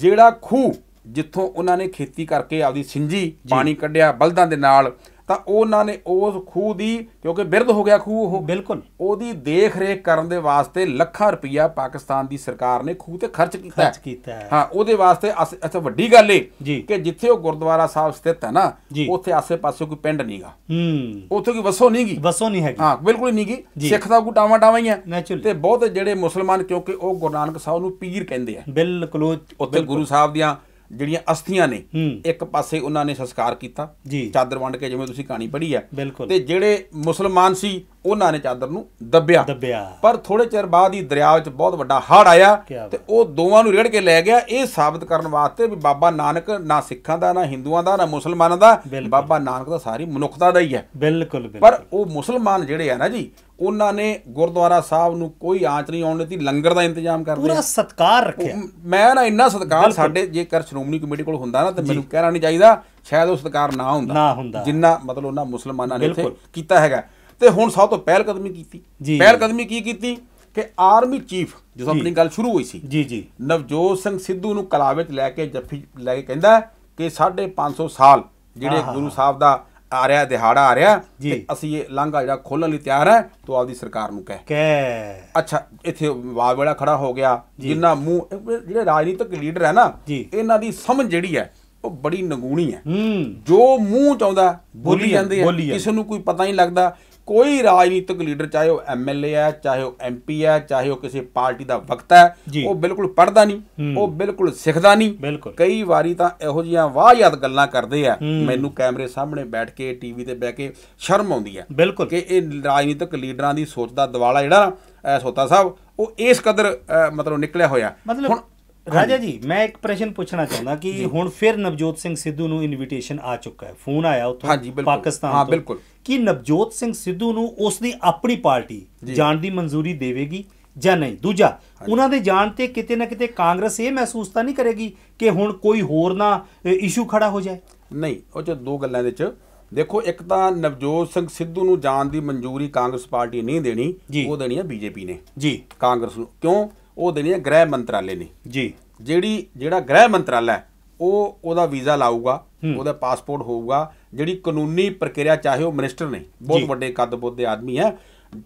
ਜਿਹੜਾ ਖੂਹ ਜਿੱਥੋਂ ਉਹਨਾਂ ਨੇ ਖੇਤੀ ਕਰਕੇ ਆਪਦੀ ਸਿੰਜੀ ਪਾਣੀ ਕੱਢਿਆ ਬਲਦਾਂ ਦੇ ਨਾਲ ਤਾਂ ਉਹਨਾਂ ਨੇ ਉਸ ਖੂਹ ਦੀ ਕਿਉਂਕਿ ਬਿਰਧ ਹੋ ਗਿਆ ਖੂਹ ਉਹ ਬਿਲਕੁਲ ਉਹਦੀ ਦੇਖ ਰੇਖ ਕਰਨ ਦੇ ਵਾਸਤੇ ਲੱਖਾਂ ਰੁਪਈਆ ਪਾਕਿਸਤਾਨ ਦੀ ਸਰਕਾਰ ਨੇ ਖੂਹ ਤੇ ਖਰਚ ਕੀਤਾ ਖਰਚ ਕੀਤਾ ਹਾਂ ਉਹਦੇ ਵਾਸਤੇ ਅੱਛਾ ਵੱਡੀ ਗੱਲ ਏ ਕਿ ਜਿੱਥੇ ਉਹ ਗੁਰਦੁਆਰਾ ਸਾਹਿਬ ਸਥਿਤ ਹੈ ਨਾ ਉੱਥੇ ਆਸੇ-ਪਾਸੇ ਕੋਈ ਪਿੰਡ ਨਹੀਂਗਾ ਹੂੰ ਉੱਥੇ ਕੋਈ ਵਸੋ ਨਹੀਂਗੀ ਵਸੋ ਨਹੀਂ ਹੈਗੀ ਹਾਂ ਬਿਲਕੁਲ ਨਹੀਂਗੀ ਸਿੱਖ ਦਾ ਕੋਈ ਟਾਵਾ ਟਾਵਾ ਹੀ ਹੈ ਤੇ ਬਹੁਤ ਜਿਹੜੇ ਮੁਸਲਮਾਨ ਕਿਉਂਕਿ ਉਹ ਗੁਰੂ ਨਾਨਕ ਸਾਹਿਬ ਨੂੰ ਪੀਰ ਕਹਿੰਦੇ ਆ ਬਿਲਕੁਲ ਉੱਥੇ ਗੁਰੂ ਸਾਹਿਬ ਦੀਆਂ ਜਿਹੜੀਆਂ ਅਸਥੀਆਂ ਨੇ ਇੱਕ ਪਾਸੇ ਉਹਨਾਂ ਨੇ ਸੰਸਕਾਰ ਕੀਤਾ ਚਾਦਰ ਵੰਡ ਕੇ ਜਿਵੇਂ ਤੁਸੀਂ ਕਹਾਣੀ ਪੜ੍ਹੀ ਆ ਤੇ ਜਿਹੜੇ ਮੁਸਲਮਾਨ ਸੀ ਉਹਨਾਂ ਨੇ ਚਾਦਰ ਨੂੰ ਦੱਬਿਆ ਪਰ ਥੋੜੇ ਚਿਰ ਬਾਅਦ ਹੀ ਦਰਿਆ ਵਿੱਚ ਬਹੁਤ ਵੱਡਾ ਹੜ ਆਇਆ ਤੇ ਉਹ ਦੋਵਾਂ ਨੂੰ ਰੇੜ ਕੇ ਲੈ ਗਿਆ ਇਹ ਸਾਬਤ ਕਰਨ ਵਾਸਤੇ ਵੀ ਬਾਬਾ ਨਾਨਕ ਨਾ ਸਿੱਖਾਂ ਦਾ ਨਾ ਹਿੰਦੂਆਂ ਦਾ ਨਾ ਮੁਸਲਮਾਨਾਂ ਦਾ ਬਾਬਾ ਨਾਨਕ ਦਾ ਸਾਰੀ ਮਨੁੱਖਤਾ ਦਾ ਹੀ ਹੈ ਬਿਲਕੁਲ ਪਰ ਉਹ ਮੁਸਲਮਾਨ ਜਿਹੜੇ ਆ ਨਾ ਜੀ ਉਹਨਾਂ ਨੇ ਗੁਰਦੁਆਰਾ ਸਾਹਿਬ ਨੂੰ ਕੋਈ ਆਂਚ ਨਹੀਂ ਆਉਣ ਦਿੱਤੀ ਲੰਗਰ ਦਾ ਇੰਤਜ਼ਾਮ ਕਰਦੇ ਪੂਰਾ ਸਤਕਾਰ ਰੱਖਿਆ ਮੈਂ ਨਾ ਇੰਨਾ ਸਤਕਾਰ ਸਾਡੇ ਜੇਕਰ ਸ਼੍ਰੋਮਣੀ ਕਮੇਟੀ ਕੋਲ ਹੁੰਦਾ ਨਾ ਤੇ ਮੈਨੂੰ ਕਹਿਣਾ ਨਹੀਂ ਚਾਹੀਦਾ ਸ਼ਾਇਦ ਉਹ ਸਤਕਾਰ ਨਾ ਹੁੰਦਾ ਜਿੰਨਾ ਮਤਲਬ ਉਹਨਾਂ ਮੁਸਲਮਾਨਾਂ ਨੇ ਇੱਥੇ ਕੀਤਾ ਹੈਗਾ ਤੇ ਹੁਣ ਸਭ ਤੋਂ ਪਹਿਲ ਕਦਮੀ ਕੀਤੀ ਪਹਿਲ ਕਦਮੀ ਕੀ ਕੀਤੀ ਕਿ ਆਰਮੀ ਚੀਫ ਜਦੋਂ ਆਪਣੀ ਗੱਲ ਸ਼ੁਰੂ ਹੋਈ ਸੀ ਜੀ ਜੀ ਨਵਜੋਤ ਸਿੰਘ ਸਿੱਧੂ ਨੂੰ ਕਲਾ ਵਿੱਚ ਲੈ ਕੇ ਜੱਫੀ ਲੈ ਕੇ ਕਹਿੰਦਾ ਕਿ 550 ਸਾਲ ਜਿਹੜੇ ਗੁਰੂ ਸਾਹਿਬ ਦਾ ਆ ਰਿਹਾ ਦਿਹਾੜਾ ਆ ਰਿਹਾ ਤੇ ਅਸੀਂ ਇਹ ਲਾਂਘਾ ਜਿਹੜਾ ਖੋਲਣ ਲਈ ਤਿਆਰ ਹੈ ਤੋਂ ਆਪਦੀ ਸਰਕਾਰ ਨੂੰ ਕਹਿ ਕਹਿ ਅੱਛਾ ਇੱਥੇ ਵਾਹ ਖੜਾ ਹੋ ਗਿਆ ਜਿੰਨਾ ਮੂੰਹ ਜਿਹੜੇ ਰਾਜਨੀਤਿਕ ਲੀਡਰ ਹੈ ਨਾ ਇਹਨਾਂ ਦੀ ਸਮਝ ਜਿਹੜੀ ਹੈ ਉਹ ਬੜੀ ਨਗੂਣੀ ਹੈ ਜੋ ਮੂੰਹ ਚਾਉਂਦਾ ਬੋਲੀ ਜਾਂਦੇ ਆ ਕਿਸੇ ਨੂੰ ਕੋਈ ਪਤਾ ਨਹੀਂ ਲੱਗਦਾ ਕੋਈ ਰਾਜਨੀਤਿਕ ਲੀਡਰ ਚਾਹੇ ਉਹ ਐਮਐਲਏ ਹੈ ਚਾਹੇ ਉਹ ਐਮਪੀ ਹੈ ਚਾਹੇ ਉਹ ਕਿਸੇ ਪਾਰਟੀ ਦਾ ਵਕਤਾ ਹੈ ਉਹ ਬਿਲਕੁਲ ਪੜਦਾ ਨਹੀਂ ਉਹ ਬਿਲਕੁਲ ਸਿੱਖਦਾ ਨਹੀਂ ਕਈ ਵਾਰੀ ਤਾਂ ਇਹੋ ਵਾਹ ਯਾਦ ਗੱਲਾਂ ਕਰਦੇ ਆ ਮੈਨੂੰ ਕੈਮਰੇ ਸਾਹਮਣੇ ਬੈਠ ਕੇ ਟੀਵੀ ਤੇ ਬਹਿ ਕੇ ਸ਼ਰਮ ਆਉਂਦੀ ਹੈ ਕਿ ਇਹ ਰਾਜਨੀਤਿਕ ਲੀਡਰਾਂ ਦੀ ਸੋਚ ਦਾ ਦਿਵਾਲਾ ਜਿਹੜਾ ਸੋਤਾ ਸਾਹਿਬ ਉਹ ਇਸ ਕਦਰ ਮਤਲਬ ਨਿਕਲਿਆ ਹੋਇਆ ਹੁਣ ਰਾਜਾ ਜੀ ਮੈਂ ਇੱਕ ਪ੍ਰਸ਼ਨ ਪੁੱਛਣਾ ਚਾਹੁੰਦਾ ਕਿ ਹੁਣ ਫਿਰ ਨਵਜੋਤ ਸਿੰਘ ਸਿੱਧੂ ਨੂੰ ਇਨਵੀਟੇਸ਼ਨ ਆ ਚੁੱਕਾ ਹੈ ਫੋਨ ਆਇਆ ਉੱਥੋਂ ਪਾਕਿਸਤਾਨ ਤੋਂ ਹਾਂ ਬਿਲਕੁਲ ਕਿ ਨਵਜੋਤ ਸਿੰਘ ਸਿੱਧੂ ਨੂੰ ਉਸ ਦੀ ਆਪਣੀ ਪਾਰਟੀ ਜਾਣ ਦੀ ਮਨਜ਼ੂਰੀ ਦੇਵੇਗੀ ਜਾਂ ਨਹੀਂ ਦੂਜਾ ਉਹਨਾਂ ਦੇ ਜਾਣ ਤੇ ਕਿਤੇ ਨਾ ਕਿਤੇ ਕਾਂਗਰਸ ਇਹ ਮਹਿਸੂਸ ਤਾਂ ਨਹੀਂ ਕਰੇਗੀ ਕਿ ਹੁਣ ਕੋਈ ਹੋਰ ਨਾ ਇਸ਼ੂ ਖੜਾ ਹੋ ਜਾਏ ਨਹੀਂ ਉਹ ਚ ਦੋ ਗੱਲਾਂ ਦੇ ਚ ਦੇਖੋ ਇੱਕ ਤਾਂ ਨਵਜੋਤ ਸਿੰਘ ਸਿੱਧੂ ਨੂੰ ਜਾਣ ਦੀ ਮਨਜ਼ੂਰੀ ਕਾਂਗਰਸ ਪਾਰਟੀ ਨਹੀਂ ਦੇਣੀ ਉਹ ਦੇਣੀ ਹੈ ਬੀਜੇਪੀ ਨੇ ਜੀ ਕਾਂਗਰਸ ਨੂੰ ਕਿਉਂ ਉਹ ਦੇਣੀ ਹੈ ਗ੍ਰਹਿ ਮੰਤਰਾਲੇ ਨੇ ਜੀ ਜਿਹੜੀ ਜਿਹੜਾ ਗ੍ਰਹਿ ਮੰਤਰਾਲਾ ਉਹ ਉਹਦਾ ਵੀਜ਼ਾ ਲਾਊਗਾ ਉਹਦਾ ਪਾਸਪੋਰਟ ਹੋਊਗਾ ਜਿਹੜੀ ਕਾਨੂੰਨੀ ਪ੍ਰਕਿਰਿਆ ਚਾਹੇ ਉਹ ਮਿਨਿਸਟਰ ਨੇ ਬਹੁਤ ਵੱਡੇ ਕੱਦ ਬੁੱਧ ਦੇ ਆਦਮੀ ਹੈ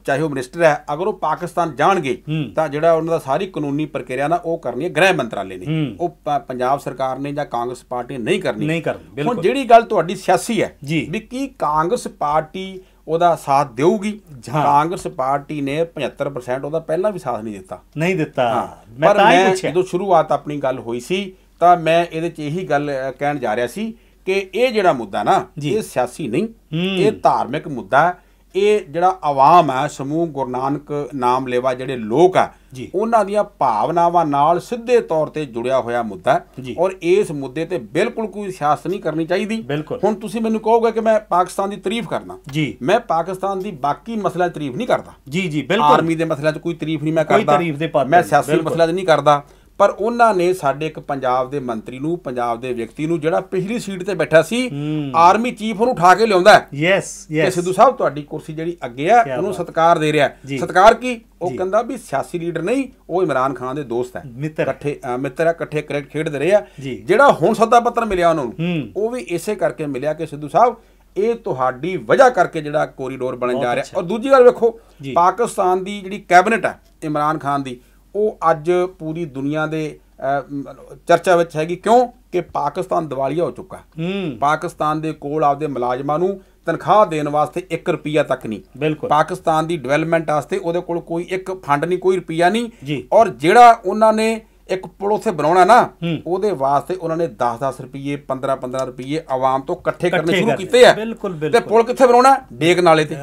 ਚਾਹੇ ਉਹ ਮਿਨਿਸਟਰ ਹੈ ਅਗਰ ਉਹ ਪਾਕਿਸਤਾਨ ਜਾਣਗੇ ਤਾਂ ਜਿਹੜਾ ਉਹਨਾਂ ਦਾ ਸਾਰੀ ਕਾਨੂੰਨੀ ਪ੍ਰਕਿਰਿਆ ਨਾ ਉਹ ਕਰਨੀ ਹੈ ਗ੍ਰਹਿ ਮੰਤਰਾਲੇ ਨੇ ਉਹ ਪੰਜਾਬ ਸਰਕਾਰ ਨੇ ਜਾਂ ਕਾਂਗਰਸ ਪਾਰਟੀ ਨਹੀਂ ਕਰਨੀ ਨਹੀਂ ਕਰਨੀ ਹੁਣ ਜਿਹੜੀ ਗੱਲ ਤੁਹਾਡੀ ਸਿਆਸੀ ਹੈ ਵੀ ਕੀ ਕਾਂਗਰਸ ਪਾਰਟੀ ਉਹਦਾ ਸਾਥ ਦੇਊਗੀ ਕਾਂਗਰਸ ਪਾਰਟੀ ਨੇ 75% ਉਹਦਾ ਪਹਿਲਾਂ ਵੀ ਸਾਥ ਨਹੀਂ ਦਿੱਤਾ ਨਹੀਂ ਦਿੱਤਾ ਮੈਂ ਤਾਂ ਹੀ ਪੁੱਛਿਆ ਜਦੋਂ ਸ਼ੁਰੂਆਤ ਆਪਣੀ ਗੱਲ ਹੋਈ ਸੀ ਤਾਂ ਮੈਂ ਇਹਦੇ 'ਚ ਇਹੀ ਗੱਲ ਕਹਿਣ ਜਾ ਰਿਹਾ ਸੀ ਕਿ ਇਹ ਜਿਹੜਾ ਮੁੱਦਾ ਨਾ ਇਹ ਸਿਆਸੀ ਨਹੀਂ ਇਹ ਧਾਰਮਿਕ ਮੁੱਦਾ ਹੈ ਇਹ ਜਿਹੜਾ ਆਵਾਮ ਹੈ ਸਮੂਹ ਗੁਰਨਾਨਕ ਨਾਮ ਲੈਵਾ ਜਿਹੜੇ ਲੋਕ ਆ ਉਹਨਾਂ ਦੀਆਂ ਭਾਵਨਾਵਾਂ ਨਾਲ ਸਿੱਧੇ ਤੌਰ ਤੇ ਜੁੜਿਆ ਹੋਇਆ ਮੁੱਦਾ ਹੈ ਔਰ ਇਸ ਮੁੱਦੇ ਤੇ ਬਿਲਕੁਲ ਕੋਈ ਸਿਆਸਤ ਨਹੀਂ ਕਰਨੀ ਚਾਹੀਦੀ ਹੁਣ ਤੁਸੀਂ ਮੈਨੂੰ ਕਹੋਗੇ ਕਿ ਮੈਂ ਪਾਕਿਸਤਾਨ ਦੀ ਤਾਰੀਫ ਕਰਨਾ ਮੈਂ ਪਾਕਿਸਤਾਨ ਦੀ ਬਾਕੀ ਮਸਲਾ ਤਾਰੀਫ ਨਹੀਂ ਕਰਦਾ ਜੀ ਜੀ ਬਿਲਕੁਲ ਆਰਮੀ ਦੇ ਮਸਲਿਆਂ 'ਚ ਕੋਈ ਤਾਰੀਫ ਨਹੀਂ ਮੈਂ ਕਰਦਾ ਮੈਂ ਸਿਆਸੀ ਮਸਲਿਆਂ 'ਚ ਨਹੀਂ ਕਰਦਾ ਪਰ ਉਹਨਾਂ ਨੇ ਸਾਡੇ ਇੱਕ ਪੰਜਾਬ ਦੇ ਮੰਤਰੀ ਨੂੰ ਪੰਜਾਬ ਦੇ ਵਿਅਕਤੀ ਨੂੰ ਜਿਹੜਾ ਪਿਛਲੀ ਸੀਟ ਤੇ ਬੈਠਾ ਸੀ ਆਰਮੀ ਚੀਫ ਨੂੰ ਉਠਾ ਕੇ ਲਿਆਉਂਦਾ ਯੈਸ ਯੈਸ ਸਿੱਧੂ ਸਾਹਿਬ ਤੁਹਾਡੀ ਕੁਰਸੀ ਜਿਹੜੀ ਅੱਗੇ ਆ ਉਹਨੂੰ ਸਤਿਕਾਰ ਦੇ ਰਿਹਾ ਸਤਿਕਾਰ ਕੀ ਉਹ ਕਹਿੰਦਾ ਵੀ ਸਿਆਸੀ ਲੀਡਰ ਨਹੀਂ ਉਹ ਇਮਰਾਨ ਖਾਨ ਦੇ ਦੋਸਤ ਹੈ ਇਕੱਠੇ ਮਿੱਤਰ ਆ ਇਕੱਠੇ ਕ੍ਰਿਕਟ ਖੇਡਦੇ ਰਹੇ ਆ ਜਿਹੜਾ ਹੁਣ ਸੱਦਾ ਪੱਤਰ ਮਿਲਿਆ ਉਹਨਾਂ ਨੂੰ ਉਹ ਵੀ ਇਸੇ ਕਰਕੇ ਮਿਲਿਆ ਕਿ ਸਿੱਧੂ ਸਾਹਿਬ ਇਹ ਤੁਹਾਡੀ ਵਜ੍ਹਾ ਕਰਕੇ ਜਿਹੜਾ ਕੋਰੀਡੋਰ ਬਣਨ ਜਾ ਰਿਹਾ ਔਰ ਦੂਜੀ ਗੱਲ ਵੇਖੋ ਪਾਕਿਸਤਾਨ ਦੀ ਜਿਹੜੀ ਕੈਬਨਿਟ ਹੈ ਇਮਰਾਨ ਖਾਨ ਦੀ ਉਹ ਅੱਜ ਪੂਰੀ ਦੁਨੀਆ ਦੇ ਚਰਚਾ ਵਿੱਚ ਹੈਗੀ ਕਿਉਂ ਕਿ ਪਾਕਿਸਤਾਨ ਦਿਵਾਲੀਆ ਹੋ ਚੁੱਕਾ ਪਾਕਿਸਤਾਨ ਦੇ ਕੋਲ ਆਪਦੇ ਮੁਲਾਜ਼ਮਾਂ ਨੂੰ ਤਨਖਾਹ ਦੇਣ ਵਾਸਤੇ 1 ਰੁਪਿਆ ਤੱਕ ਨਹੀਂ ਪਾਕਿਸਤਾਨ ਦੀ ਡਿਵੈਲਪਮੈਂਟ ਵਾਸਤੇ ਉਹਦੇ ਕੋਲ ਕੋਈ ਇੱਕ ਫੰਡ ਨਹੀਂ ਕੋਈ ਰੁਪਿਆ ਨਹੀਂ ਔਰ ਜਿਹੜਾ ਉਹਨਾਂ ਨੇ ਇੱਕ ਪੁਲ ਉੱਥੇ ਬਣਾਉਣਾ ਨਾ ਉਹਦੇ ਵਾਸਤੇ ਉਹਨਾਂ ਨੇ 10-10 ਰੁਪਏ 15-15 ਰੁਪਏ ਆਵਾਮ ਤੋਂ ਇਕੱਠੇ ਕਰਨੇ ਸ਼ੁਰੂ ਕੀਤੇ ਆ ਤੇ ਪੁਲ ਕਿੱਥੇ ਬਣਾਉਣਾ ਡੇਕ ਨਾਲੇ ਤੇ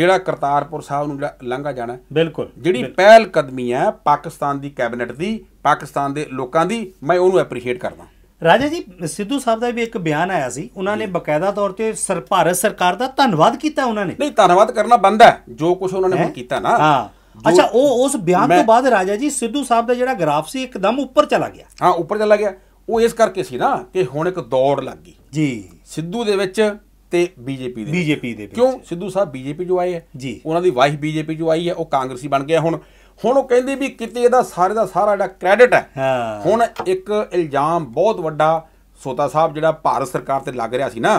ਜਿਹੜਾ ਕਰਤਾਰਪੁਰ ਸਾਹਿਬ ਨੂੰ ਲੰਘਾ ਜਾਣਾ ਬਿਲਕੁਲ ਜਿਹੜੀ ਪਹਿਲ ਕਦਮੀ ਹੈ ਪਾਕਿਸਤਾਨ ਦੀ ਕੈਬਨਿਟ ਦੀ ਪਾਕਿਸਤਾਨ ਦੇ ਲੋਕਾਂ ਦੀ ਮੈਂ ਉਹਨੂੰ ਐਪਰੀਸ਼ੀਏਟ ਕਰਦਾ ਰਾਜਾ ਜੀ ਸਿੱਧੂ ਸਾਹਿਬ ਦਾ ਵੀ ਇੱਕ ਬਿਆਨ ਆਇਆ ਸੀ ਉਹਨਾਂ ਨੇ ਬਕਾਇਦਾ ਤੌਰ ਤੇ ਸਰ ਭਾਰਤ ਸਰਕਾਰ ਦਾ ਧੰਨਵਾਦ ਕੀਤਾ ਉਹਨਾਂ ਨੇ ਨਹੀਂ ਧੰਨਵਾਦ ਕਰਨਾ ਬੰਦ ਹੈ ਜੋ ਕੁਝ ਉਹਨਾਂ ਨੇ ਕੀਤਾ ਨਾ ਹਾਂ ਅੱਛਾ ਉਹ ਉਸ ਬਿਆਨ ਤੋਂ ਬਾਅਦ ਰਾਜਾ ਜੀ ਸਿੱਧੂ ਸਾਹਿਬ ਦਾ ਜਿਹੜਾ ਗ੍ਰਾਫ ਸੀ ਇੱਕਦਮ ਉੱਪਰ ਚਲਾ ਗਿਆ ਹਾਂ ਉੱਪਰ ਚਲਾ ਗਿਆ ਉਹ ਇਸ ਕਰਕੇ ਸੀ ਨਾ ਕਿ ਹੁਣ ਇੱਕ ਦੌੜ ਲੱਗ ਗਈ ਜੀ ਸਿੱਧੂ ਦੇ ਵਿੱਚ ਤੇ ਬੀਜੇਪੀ ਦੇ ਬੀਜੇਪੀ ਦੇ ਕਿਉਂ ਸਿੱਧੂ ਸਾਹਿਬ ਬੀਜੇਪੀ ਜੋ ਆਏ ਹੈ ਉਹਨਾਂ ਦੀ ਵਾਈਫ ਬੀਜੇਪੀ ਜੋ ਆਈ ਹੈ ਉਹ ਕਾਂਗਰਸੀ ਬਣ ਗਿਆ ਹੁਣ ਹੁਣ ਉਹ ਕਹਿੰਦੇ ਵੀ ਕਿਤੇ ਇਹਦਾ ਸਾਰੇ ਦਾ ਸਾਰਾ ਜਿਹੜਾ ਕ੍ਰੈਡਿਟ ਹੈ ਹਾਂ ਹੁਣ ਇੱਕ ਇਲਜ਼ਾਮ ਬਹੁਤ ਵੱਡਾ ਸੋਤਾ ਸਾਹਿਬ ਜਿਹੜਾ ਭਾਰਤ ਸਰਕਾਰ ਤੇ ਲੱਗ ਰਿਹਾ ਸੀ ਨਾ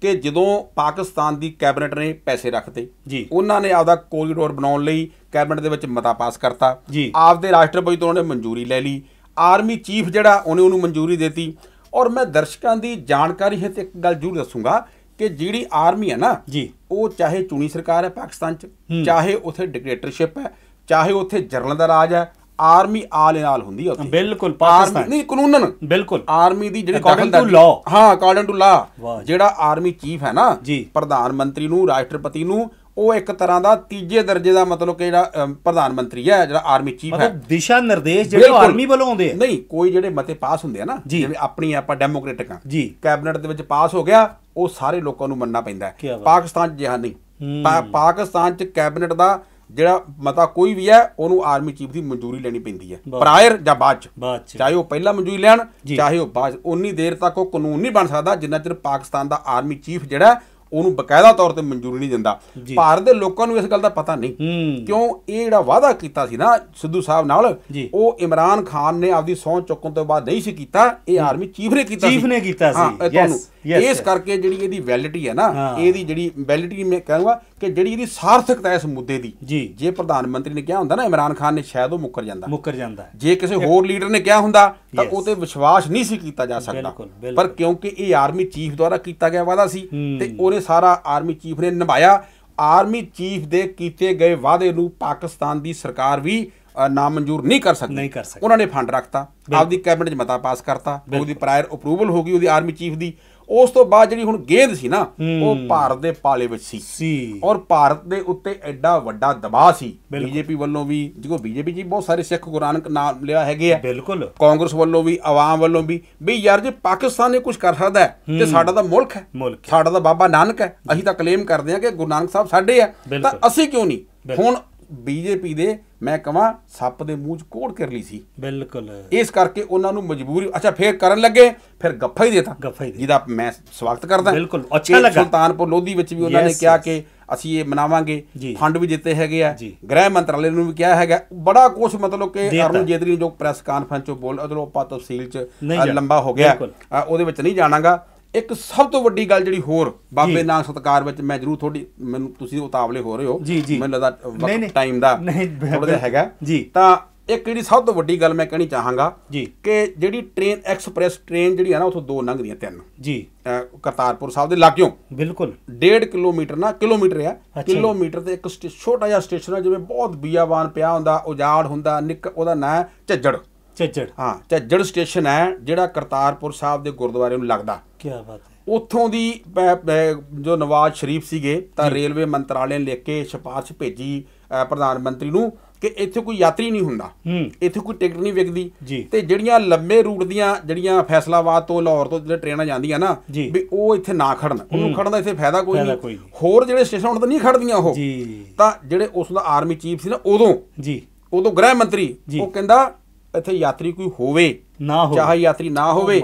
ਕਿ ਜਦੋਂ ਪਾਕਿਸਤਾਨ ਦੀ ਕੈਬਨਿਟ ਨੇ ਪੈਸੇ ਰੱਖਤੇ ਉਹਨਾਂ ਨੇ ਆਪਦਾ ਕੋਰੀਡੋਰ ਬਣਾਉਣ ਲਈ ਕੈਬਨਿਟ ਦੇ ਵਿੱਚ ਮਤਾ ਪਾਸ ਕਰਤਾ ਆਪਦੇ ਰਾਸ਼ਟਰਪਤੀ ਤੋਂ ਉਹਨੇ ਮਨਜ਼ੂਰੀ ਲੈ ਲਈ ਆਰਮੀ ਚੀਫ ਜਿਹੜਾ ਉਹਨੇ ਉਹਨੂੰ ਮਨਜ਼ੂਰੀ ਦਿੱਤੀ ਔਰ ਮੈਂ ਦਰਸ਼ਕਾਂ ਦੀ ਜਾਣਕਾਰੀ ਹੈ ਤੇ ਇੱਕ ਗੱਲ ਜ਼ਰੂਰ ਦੱਸੂਗਾ ਕਿ ਜਿਹੜੀ ਆਰਮੀ ਹੈ ਨਾ ਜੀ ਉਹ ਚਾਹੇ ਚੁਣੀ ਸਰਕਾਰ ਹੈ ਪਾਕਿਸਤਾਨ 'ਚ ਚਾਹੇ ਉਥੇ ਡਿਕਟੇਟਰਸ਼ਿਪ ਹੈ ਚਾਹੇ ਉਥੇ ਜਰਨਲ ਦਾ ਰਾਜ ਹੈ ਆਰਮੀ ਆਲ ਇਨ ਆਲ ਹੁੰਦੀ ਹੈ ਉੱਥੇ ਬਿਲਕੁਲ ਪਾਕਿਸਤਾਨ ਨਹੀਂ ਕਾਨੂੰਨਨ ਬਿਲਕੁਲ ਆਰਮੀ ਦੀ ਜਿਹੜੀ ਅਕੋਰਡਿੰਗ ਟੂ ਲਾ ਹਾਂ ਅਕੋਰਡਿੰਗ ਟੂ ਲਾ ਜਿਹੜਾ ਆਰਮੀ ਚੀਫ ਹੈ ਨਾ ਪ੍ਰਧਾਨ ਮੰਤਰੀ ਨੂੰ ਰਾਸ਼ਟਰਪਤੀ ਨੂੰ ਉਹ ਇੱਕ ਤਰ੍ਹਾਂ ਦਾ ਤੀਜੇ ਦਰਜੇ ਦਾ ਮਤਲਬ ਕਿ ਜਿਹੜਾ ਪ੍ਰਧਾਨ ਮੰਤਰੀ ਹੈ ਜਿਹੜਾ ਆਰਮੀ ਚੀਫ ਹੈ ਮਤਲਬ ਦਿਸ਼ਾ ਨਿਰਦੇਸ਼ ਜਿਹੜੇ ਆਰਮੀ ਵੱਲੋਂ ਆਉਂਦੇ ਆ ਨਹੀਂ ਕੋਈ ਜਿਹੜੇ ਮਤੇ ਪਾਸ ਹੁੰਦੇ ਆ ਨਾ ਜਿਵੇਂ ਆਪਣੀ ਆਪਾਂ ਡੈਮੋਕ੍ਰੈਟਿਕ ਆ ਕੈਬਨਿਟ ਦੇ ਵਿੱਚ ਪਾਸ ਹੋ ਗਿਆ ਉਹ ਸਾਰੇ ਲੋਕਾਂ ਨੂੰ ਮੰਨਣਾ ਪੈਂਦਾ ਹੈ ਪਾਕਿਸਤਾਨ ਜਿਹਾ ਨਹੀਂ ਪਾਕਿਸਤਾਨ 'ਚ ਕੈਬਨਿਟ ਦਾ ਜਿਹੜਾ ਮਤਾ ਕੋਈ ਵੀ ਹੈ ਉਹਨੂੰ ਆਰਮੀ ਚੀਫ ਦੀ ਮਨਜ਼ੂਰੀ ਲੈਣੀ ਪੈਂਦੀ ਹੈ ਪ੍ਰਾਇਰ ਜਾਂ ਬਾਅਦ ਚ ਚਾਹੇ ਉਹ ਪਹਿਲਾਂ ਮਨਜ਼ੂਰੀ ਲੈਣ ਚਾਹੇ ਉਹ ਬਾਅਦ ਉਨੀ ਦੇਰ ਤੱਕ ਉਹ ਕਾਨੂੰਨ ਨਹੀਂ ਬਣ ਸਕਦਾ ਜਿੰਨਾ ਚਿਰ ਪਾਕਿਸਤਾਨ ਦਾ ਆਰਮੀ ਚੀਫ ਜਿਹੜਾ ਉਹਨੂੰ ਬਕਾਇਦਾ ਤੌਰ ਤੇ ਮਨਜ਼ੂਰੀ ਨਹੀਂ ਦਿੰਦਾ ਭਾਰਤ ਦੇ ਲੋਕਾਂ ਨੂੰ ਇਸ ਗੱਲ ਦਾ ਪਤਾ ਨਹੀਂ ਕਿਉਂ ਇਹ ਜਿਹੜਾ ਵਾਅਦਾ ਕੀਤਾ ਸੀ ਨਾ ਸਿੱਧੂ ਸਾਹਿਬ ਨਾਲ ਉਹ ਇਮਰਾਨ ਖਾਨ ਨੇ ਆਪਦੀ ਸੌਂ ਚੁੱਕਣ ਤੋਂ ਬਾਅਦ ਨਹੀਂ ਸੀ ਕੀਤਾ ਇਹ ਆਰਮੀ ਚੀਫ ਨੇ ਕੀਤਾ ਸੀ ਚੀਫ ਨੇ ਕੀਤਾ ਸੀ ਯੈਸ ਇਸ ਕਰਕੇ ਜਿਹੜੀ ਇਹਦੀ ਵੈਲਿਡਿਟੀ ਹੈ ਨਾ ਇਹਦੀ ਜਿਹੜੀ ਵੈਲਿਡਿਟੀ ਮੈਂ ਕਹਾਂਗਾ ਕਿ ਜਿਹੜੀ ਇਹਦੀ ਸਾਰਥਕਤਾ ਹੈ ਇਸ ਮੁੱਦੇ ਦੀ ਜੇ ਪ੍ਰਧਾਨ ਮੰਤਰੀ ਨੇ ਕਿਹਾ ਹੁੰਦਾ ਨਾ ਇਮਰਾਨ ਖਾਨ ਨੇ ਸ਼ਾਇਦ ਉਹ ਮੁੱਕਰ ਜਾਂਦਾ ਮੁੱਕਰ ਜਾਂਦਾ ਜੇ ਕਿਸੇ ਹੋਰ ਲੀਡਰ ਨੇ ਕਿਹਾ ਹੁੰਦਾ ਤਾਂ ਉਹ ਤੇ ਵਿਸ਼ਵਾਸ ਨਹੀਂ ਸੀ ਕੀਤਾ ਜਾ ਸਕਦਾ ਪਰ ਕਿਉਂਕਿ ਇਹ ਆਰਮੀ ਚੀਫ ਦੁਆਰਾ ਕੀਤਾ ਗਿਆ ਵਾਅਦਾ ਸੀ ਤੇ ਉਹਨੇ ਸਾਰਾ ਆਰਮੀ ਚੀਫ ਨੇ ਨਿਭਾਇਆ ਆਰਮੀ ਚੀਫ ਦੇ ਕੀਤੇ ਗਏ ਵਾਅਦੇ ਨੂੰ ਪਾਕਿਸਤਾਨ ਦੀ ਸਰਕਾਰ ਵੀ ਨਾ ਨਹੀਂ ਕਰ ਸਕਦੀ ਨਹੀਂ ਕਰ ਸਕਦੀ ਉਹਨਾਂ ਨੇ ਫੰਡ ਰੱਖਤਾ ਆਪਦੀ ਕੈਬਨਿਟ 'ਚ ਮਤਾ ਪਾਸ ਕਰਤਾ ਉਹਦੀ ਪ੍ਰਾਇਰ ਅਪਰੂਵਲ ਹੋ ਗਈ ਉਹਦੀ ਆਰਮੀ ਚੀਫ ਦੀ ਉਸ ਤੋਂ ਬਾਅਦ ਜਿਹੜੀ ਹੁਣ ਗੇਂਦ ਸੀ ਨਾ ਉਹ ਭਾਰਤ ਦੇ ਪਾਲੇ ਵਿੱਚ ਸੀ ਸੀ ਔਰ ਭਾਰਤ ਦੇ ਉੱਤੇ ਐਡਾ ਵੱਡਾ ਦਬਾਅ ਸੀ ਬੀਜੇਪੀ ਵੱਲੋਂ ਵੀ ਜਿਗੋ ਬੀਜੇਪੀ ਜੀ ਬਹੁਤ ਸਾਰੇ ਸਿੱਖ ਗੁਰਾਨਕ ਨਾਮ ਲਿਆ ਹੈਗੇ ਆ ਬਿਲਕੁਲ ਕਾਂਗਰਸ ਵੱਲੋਂ ਵੀ ਆਵਾਮ ਵੱਲੋਂ ਵੀ ਵੀ ਯਾਰ ਜੇ ਪਾਕਿਸਤਾਨ ਇਹ ਕੁਝ ਕਰ ਸਕਦਾ ਤੇ ਸਾਡਾ ਤਾਂ ਮੁਲਕ ਹੈ ਸਾਡਾ ਤਾਂ ਬਾਬਾ ਨਾਨਕ ਹੈ ਅਸੀਂ ਤਾਂ ਕਲੇਮ ਕਰਦੇ ਆ ਕਿ ਗੁਰੂ ਨਾਨਕ ਸਾਹਿਬ ਸਾਡੇ ਆ ਤਾਂ ਅਸੀਂ ਕਿਉਂ ਨਹੀਂ ਹੁਣ ਬੀਜੇਪੀ ਦੇ ਮੈਂ ਕਹਾਂ ਸੱਪ ਦੇ ਮੂੰਹ 'ਚ ਕੋੜ ਕਰ ਲਈ ਸੀ ਬਿਲਕੁਲ ਇਸ ਕਰਕੇ ਉਹਨਾਂ ਨੂੰ ਮਜਬੂਰੀ ਅੱਛਾ ਫੇਰ ਕਰਨ ਲੱਗੇ ਫਿਰ ਗੱਫਾ ਹੀ ਦੇਤਾ ਗੱਫਾ ਹੀ ਜਿਹਦਾ ਮੈਂ ਸਵਾਗਤ ਕਰਦਾ ਬਿਲਕੁਲ ਅੱਛਾ ਲੱਗਾ ਸੁਲਤਾਨਪੁਰ ਲੋਧੀ ਵਿੱਚ ਵੀ ਉਹਨਾਂ ਨੇ ਕਿਹਾ ਕਿ ਅਸੀਂ ਇਹ ਮਨਾਵਾਂਗੇ ਫੰਡ ਵੀ ਦਿੱਤੇ ਹੈਗੇ ਆ ਗ੍ਰਹਿ ਮੰਤਰਾਲੇ ਨੂੰ ਵੀ ਕਿਹਾ ਹੈਗਾ ਬੜਾ ਕੁਝ ਮਤਲਬ ਕਿ ਅਰੁਣ ਜੇਤਰੀ ਜੋ ਪ੍ਰੈਸ ਕਾਨਫਰੰਸ 'ਚ ਬੋਲ ਉਹਦੋਂ ਆਪਾਂ ਤਫਸੀਲ 'ਚ ਲੰਬਾ ਹੋ ਗਿਆ ਉਹਦੇ ਵਿੱਚ ਨਹੀਂ ਜਾਣਾਗਾ ਇੱਕ ਸਭ ਤੋਂ ਵੱਡੀ ਗੱਲ ਜਿਹੜੀ ਹੋਰ ਬਾਬੇ ਨਾਨਕ ਸਤਕਾਰ ਵਿੱਚ ਮੈਂ ਜ਼ਰੂਰ ਤੁਹਾਡੀ ਮੈਨੂੰ ਤੁਸੀਂ ਉਤਾਵਲੇ ਹੋ ਰਹੇ ਹੋ ਮੈਨੂੰ ਲੱਗਦਾ ਟਾਈਮ ਦਾ ਥੋੜਾ ਜਿਹਾ ਹੈਗਾ ਤਾਂ ਇੱਕ ਜਿਹੜੀ ਸਭ ਤੋਂ ਵੱਡੀ ਗੱਲ ਮੈਂ ਕਹਿਣੀ ਚਾਹਾਂਗਾ ਕਿ ਜਿਹੜੀ ਟ੍ਰੇਨ ਐਕਸਪ੍ਰੈਸ ਟ੍ਰੇਨ ਜਿਹੜੀ ਆ ਨਾ ਉਥੋਂ ਦੋ ਲੰਘਦੀਆਂ ਤਿੰਨ ਜੀ ਕਰਤਾਰਪੁਰ ਸਾਹਿਬ ਦੇ ਲਾਗਿਓਂ ਬਿਲਕੁਲ 1.5 ਕਿਲੋਮੀਟਰ ਨਾ ਕਿਲੋਮੀਟਰ ਆ ਕਿਲੋਮੀਟਰ ਤੇ ਇੱਕ ਛੋਟਾ ਜਿਹਾ ਸਟੇਸ਼ਨ ਆ ਜਿਵੇਂ ਬਹੁਤ ਬੀਆਵਾਨ ਪਿਆ ਹੁੰਦਾ ਉਜਾੜ ਹੁੰਦਾ ਨਿਕ ਉਹਦਾ ਨਾਂ ਝੱਜੜ ਚੱਜੜ ਹਾਂ ਚੱਜੜ ਸਟੇਸ਼ਨ ਹੈ ਜਿਹੜਾ ਕਰਤਾਰਪੁਰ ਸਾਹਿਬ ਦੇ ਗੁਰਦੁਆਰੇ ਨੂੰ ਲੱਗਦਾ ਕੀ ਬਾਤ ਹੈ ਉੱਥੋਂ ਦੀ ਜੋ ਨਵਾਜ਼ ਸ਼ਰੀਫ ਸੀਗੇ ਤਾਂ ਰੇਲਵੇ ਮੰਤਰਾਲੇ ਨੇ ਲਿਖ ਕੇ ਸਿਫਾਰਿਸ਼ ਭੇਜੀ ਪ੍ਰਧਾਨ ਮੰਤਰੀ ਨੂੰ ਕਿ ਇੱਥੇ ਕੋਈ ਯਾਤਰੀ ਨਹੀਂ ਹੁੰਦਾ ਇੱਥੇ ਕੋਈ ਟਿਕਟ ਨਹੀਂ ਵਿਕਦੀ ਤੇ ਜਿਹੜੀਆਂ ਲੰਮੇ ਰੂਟ ਦੀਆਂ ਜਿਹੜੀਆਂ ਫੈਸਲਾਬਾਦ ਤੋਂ ਲਾਹੌਰ ਤੋਂ ਜਿਹੜੇ ਟ੍ਰੇਨਾਂ ਜਾਂਦੀਆਂ ਨਾ ਵੀ ਉਹ ਇੱਥੇ ਨਾ ਖੜਨ ਉਹਨੂੰ ਖੜਨ ਦਾ ਇੱਥੇ ਫਾਇਦਾ ਕੋਈ ਨਹੀਂ ਹੋਰ ਜਿਹੜੇ ਸਟੇਸ਼ਨ ਹੁਣ ਤਾਂ ਨਹੀਂ ਖੜਦੀਆਂ ਉਹ ਤਾਂ ਜਿਹੜੇ ਉਸ ਦਾ ਆਰਮੀ ਚੀਫ ਸੀ ਨਾ ਉਦੋਂ ਜੀ ਉਦੋਂ ਗ੍ਰਹਿ ਮੰਤਰੀ ਉਹ ਕਹਿੰਦਾ ਇੱਥੇ ਯਾਤਰੀ ਕੋਈ ਹੋਵੇ ਨਾ ਹੋਵੇ ਚਾਹੇ ਯਾਤਰੀ ਨਾ oh ਹੋਵੇ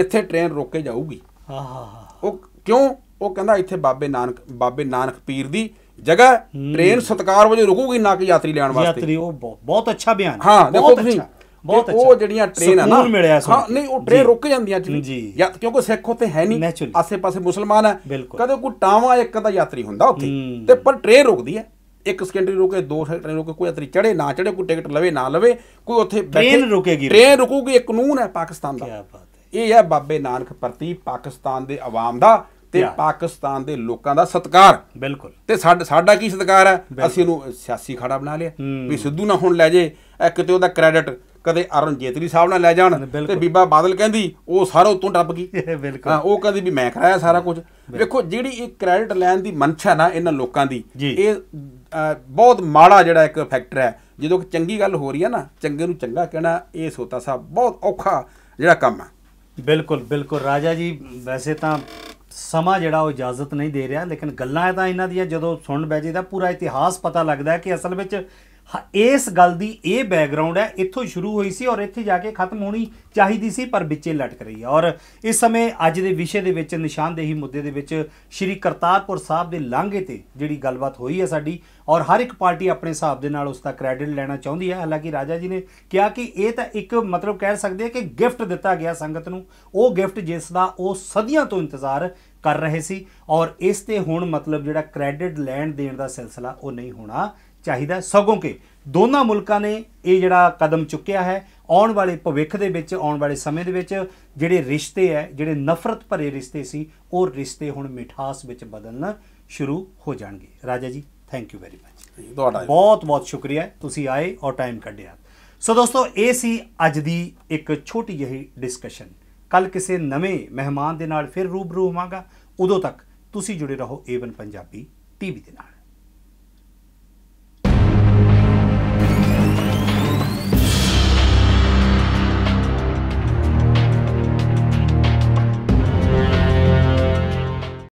ਇੱਥੇ ਟ੍ਰੇਨ ਰੁਕ ਕੇ ਜਾਊਗੀ ਹਾਂ ਹਾਂ ਉਹ ਕਿਉਂ ਉਹ ਕਹਿੰਦਾ ਇੱਥੇ ਬਾਬੇ ਨਾਨਕ ਬਾਬੇ ਨਾਨਕ ਪੀਰ ਦੀ ਜਗ੍ਹਾ ਟ੍ਰੇਨ ਸਤਕਾਰ ਵਜੋਂ ਰੁਕੂਗੀ ਨਾ ਕਿ ਯਾਤਰੀ ਲੈਣ ਵਾਸਤੇ ਯਾਤਰੀ ਉਹ ਬਹੁਤ ਅੱਛਾ ਬਿਆਨ ਹਾਂ ਦੇਖੋ ਤੁਸੀਂ ਬਹੁਤ ਅੱਛਾ ਉਹ ਜਿਹੜੀਆਂ ਟ੍ਰੇਨ ਆ ਨਾ ਹਾਂ ਨਹੀਂ ਉਹ ਟ੍ਰੇਨ ਰੁਕ ਜਾਂਦੀਆਂ ਜੀ ਜਾਂ ਕਿਉਂਕਿ ਸਿੱਖ ਉੱਥੇ ਹੈ ਨਹੀਂ ਆਸੇ-ਪਾਸੇ ਮੁਸਲਮਾਨ ਹੈ ਕਦੇ ਕੋਈ ਟਾਵਾ ਇੱਕ ਦਾ ਯਾਤਰੀ ਹੁੰਦਾ ਉੱਥੇ ਤੇ ਪਰ ਟ੍ਰੇਨ ਰੁਕਦੀ ਹੈ ਇੱਕ ਸੈਕਿੰਡ ਰੁਕੇ ਦੋ ਸੈਕਿੰਡ ਰੁਕੇ ਕੋਈ ਅਤਰੀ ਚੜੇ ਨਾ ਚੜੇ ਕੋਈ ਟਿਕਟ ਲਵੇ ਨਾ ਲਵੇ ਕੋਈ ਉੱਥੇ ਟ੍ਰੇਨ ਰੁਕੇਗੀ ਟ੍ਰੇਨ ਰੁਕੂਗੀ ਇੱਕ ਕਾਨੂੰਨ ਹੈ ਪਾਕਿਸਤਾਨ ਦਾ ਕੀ ਬਾਤ ਹੈ ਇਹ ਹੈ ਬਾਬੇ ਨਾਨਕ ਪ੍ਰਤੀ ਪਾਕਿਸਤਾਨ ਦੇ ਆਵਾਮ ਦਾ ਤੇ ਪਾਕਿਸਤਾਨ ਦੇ ਲੋਕਾਂ ਦਾ ਸਤਕਾਰ ਬਿਲਕੁਲ ਤੇ ਸਾਡਾ ਕੀ ਸਤਕਾਰ ਹੈ ਅਸੀਂ ਇਹਨੂੰ ਸਿਆਸੀ ਖਾੜਾ ਬਣਾ ਲਿਆ ਵੀ ਸਿੱਧੂ ਨਾ ਹੁਣ ਲੈ ਜੇ ਕਿਤੇ ਉਹਦਾ ਕ੍ਰੈਡਿਟ ਕਦੇ ਅਰਨ ਜੇਤਲੀ ਸਾਹਿਬ ਨਾਲ ਲੈ ਜਾਣ ਤੇ ਬੀਬਾ ਬਾਦਲ ਕਹਿੰਦੀ ਉਹ ਸਾਰਾ ਉਤੋਂ ਟੱਪ ਗਈ ਹਾਂ ਉਹ ਕਹਿੰਦੀ ਵੀ ਮੈਂ ਕਰਾਇਆ ਸਾਰਾ ਕੁਝ ਵੇਖੋ ਜਿਹੜੀ ਇਹ ਕ੍ਰੈਡਿਟ ਲੈਣ ਦੀ ਮਨਸ਼ਾ ਨਾ ਇਹਨਾਂ ਲੋਕਾਂ ਦੀ ਇਹ ਬਹੁਤ ਮਾੜਾ ਜਿਹੜਾ ਇੱਕ ਫੈਕਟਰ ਹੈ ਜਦੋਂ ਕਿ ਚੰਗੀ ਗੱਲ ਹੋ ਰਹੀ ਹੈ ਨਾ ਚੰਗੇ ਨੂੰ ਚੰਗਾ ਕਹਿਣਾ ਇਹ ਸੋਤਾ ਸਾਹਿਬ ਬਹੁਤ ਔਖਾ ਜਿਹੜਾ ਕੰਮ ਹੈ ਬਿਲਕੁਲ ਬਿਲਕੁਲ ਰਾਜਾ ਜੀ ਵੈਸੇ ਤਾਂ ਸਮਾਂ ਜਿਹੜਾ ਉਹ ਇਜਾਜ਼ਤ ਨਹੀਂ ਦੇ ਰਿਹਾ ਲੇਕਿਨ ਗੱਲਾਂ ਤਾਂ ਇਹਨਾਂ ਦੀਆਂ ਜਦੋਂ ਸੁਣਨ ਬੈਜੇ ਦਾ ਪੂਰਾ ਇਤਿਹਾਸ ਪਤਾ ਲੱਗਦਾ ਹੈ ਕਿ ਅਸਲ ਵਿੱਚ ਇਸ ਗੱਲ ਦੀ ਇਹ ਬੈਕਗ੍ਰਾਉਂਡ ਹੈ ਇੱਥੋਂ ਸ਼ੁਰੂ ਹੋਈ ਸੀ ਔਰ ਇੱਥੇ ਜਾ ਕੇ ਖਤਮ ਹੋਣੀ ਚਾਹੀਦੀ ਸੀ ਪਰ ਵਿੱਚੇ ਲਟਕ ਰਹੀ ਹੈ ਔਰ ਇਸ ਸਮੇਂ ਅੱਜ ਦੇ ਵਿਸ਼ੇ ਦੇ ਵਿੱਚ ਨਿਸ਼ਾਨਦੇਹੀ ਮੁੱਦੇ ਦੇ ਵਿੱਚ ਸ਼੍ਰੀ ਕਰਤਾਰਪੁਰ ਸਾਹਿਬ ਦੇ ਲਾਂਘੇ ਤੇ ਜਿਹੜੀ ਗੱਲਬਾਤ ਹੋਈ ਹੈ ਸਾਡੀ ਔਰ ਹਰ ਇੱਕ ਪਾਰਟੀ ਆਪਣੇ ਹਿਸਾਬ ਦੇ ਨਾਲ ਉਸ ਦਾ ਕ੍ਰੈਡਿਟ ਲੈਣਾ ਚਾਹੁੰਦੀ ਹੈ ਹਾਲਾਂਕਿ ਰਾਜਾ ਜੀ ਨੇ ਕਿਹਾ ਕਿ ਇਹ ਤਾਂ ਇੱਕ ਮਤਲਬ ਕਹਿ ਸਕਦੇ ਆ ਕਿ ਗਿਫਟ ਦਿੱਤਾ ਗਿਆ ਸੰਗਤ ਨੂੰ ਉਹ ਗਿਫਟ ਜਿਸ ਦਾ ਉਹ ਸਦੀਆਂ ਤੋਂ ਇੰਤਜ਼ਾਰ ਕਰ ਰਹੇ ਸੀ ਔਰ ਇਸ ਤੇ ਹੁਣ ਮਤਲਬ ਜਿਹੜਾ ਕ੍ਰੈਡਿਟ ਲੈਣ ਦੇਣ ਦਾ ਸਿਲਸਿਲਾ ਉਹ ਨਹੀਂ ਹੋਣਾ ਚਾਹੀਦਾ ਸਗੋਂ ਕਿ ਦੋਨਾਂ ਮੁਲਕਾਂ ਨੇ ਇਹ ਜਿਹੜਾ ਕਦਮ ਚੁੱਕਿਆ ਹੈ ਆਉਣ ਵਾਲੇ ਭਵਿੱਖ ਦੇ ਵਿੱਚ ਆਉਣ ਵਾਲੇ ਸਮੇਂ ਦੇ ਵਿੱਚ ਜਿਹੜੇ ਰਿਸ਼ਤੇ ਹੈ ਜਿਹੜੇ ਨਫ਼ਰਤ ਭਰੇ ਰਿਸ਼ਤੇ ਸੀ ਉਹ ਰਿਸ਼ਤੇ ਹੁਣ ਮਿਠਾਸ ਵਿੱਚ ਬਦਲਣਾ ਸ਼ੁਰੂ ਹੋ ਜਾਣਗੇ ਰਾਜਾ ਜੀ ਥੈਂਕ ਯੂ ਵੈਰੀ ਮਚ ਤੁਹਾਡਾ ਬਹੁਤ ਬਹੁਤ ਸ਼ੁਕਰੀਆ ਤੁਸੀਂ ਆਏ ਔਰ ਟਾਈਮ ਕੱਢਿਆ ਸੋ ਦੋਸਤੋ ਇਹ ਸੀ ਅੱਜ ਦੀ ਇੱਕ ਛੋਟੀ ਜਿਹੀ ਡਿਸਕਸ਼ਨ ਕੱਲ ਕਿਸੇ ਨਵੇਂ ਮਹਿਮਾਨ ਦੇ ਨਾਲ ਫਿਰ ਰੂਬਰੂ ਹੋਵਾਂਗਾ ਉਦੋਂ ਤੱਕ ਤੁਸੀਂ ਜੁੜੇ ਰਹੋ ਏਵਨ ਪੰਜਾਬੀ ਟੀਵੀ ਦੇ ਨਾਲ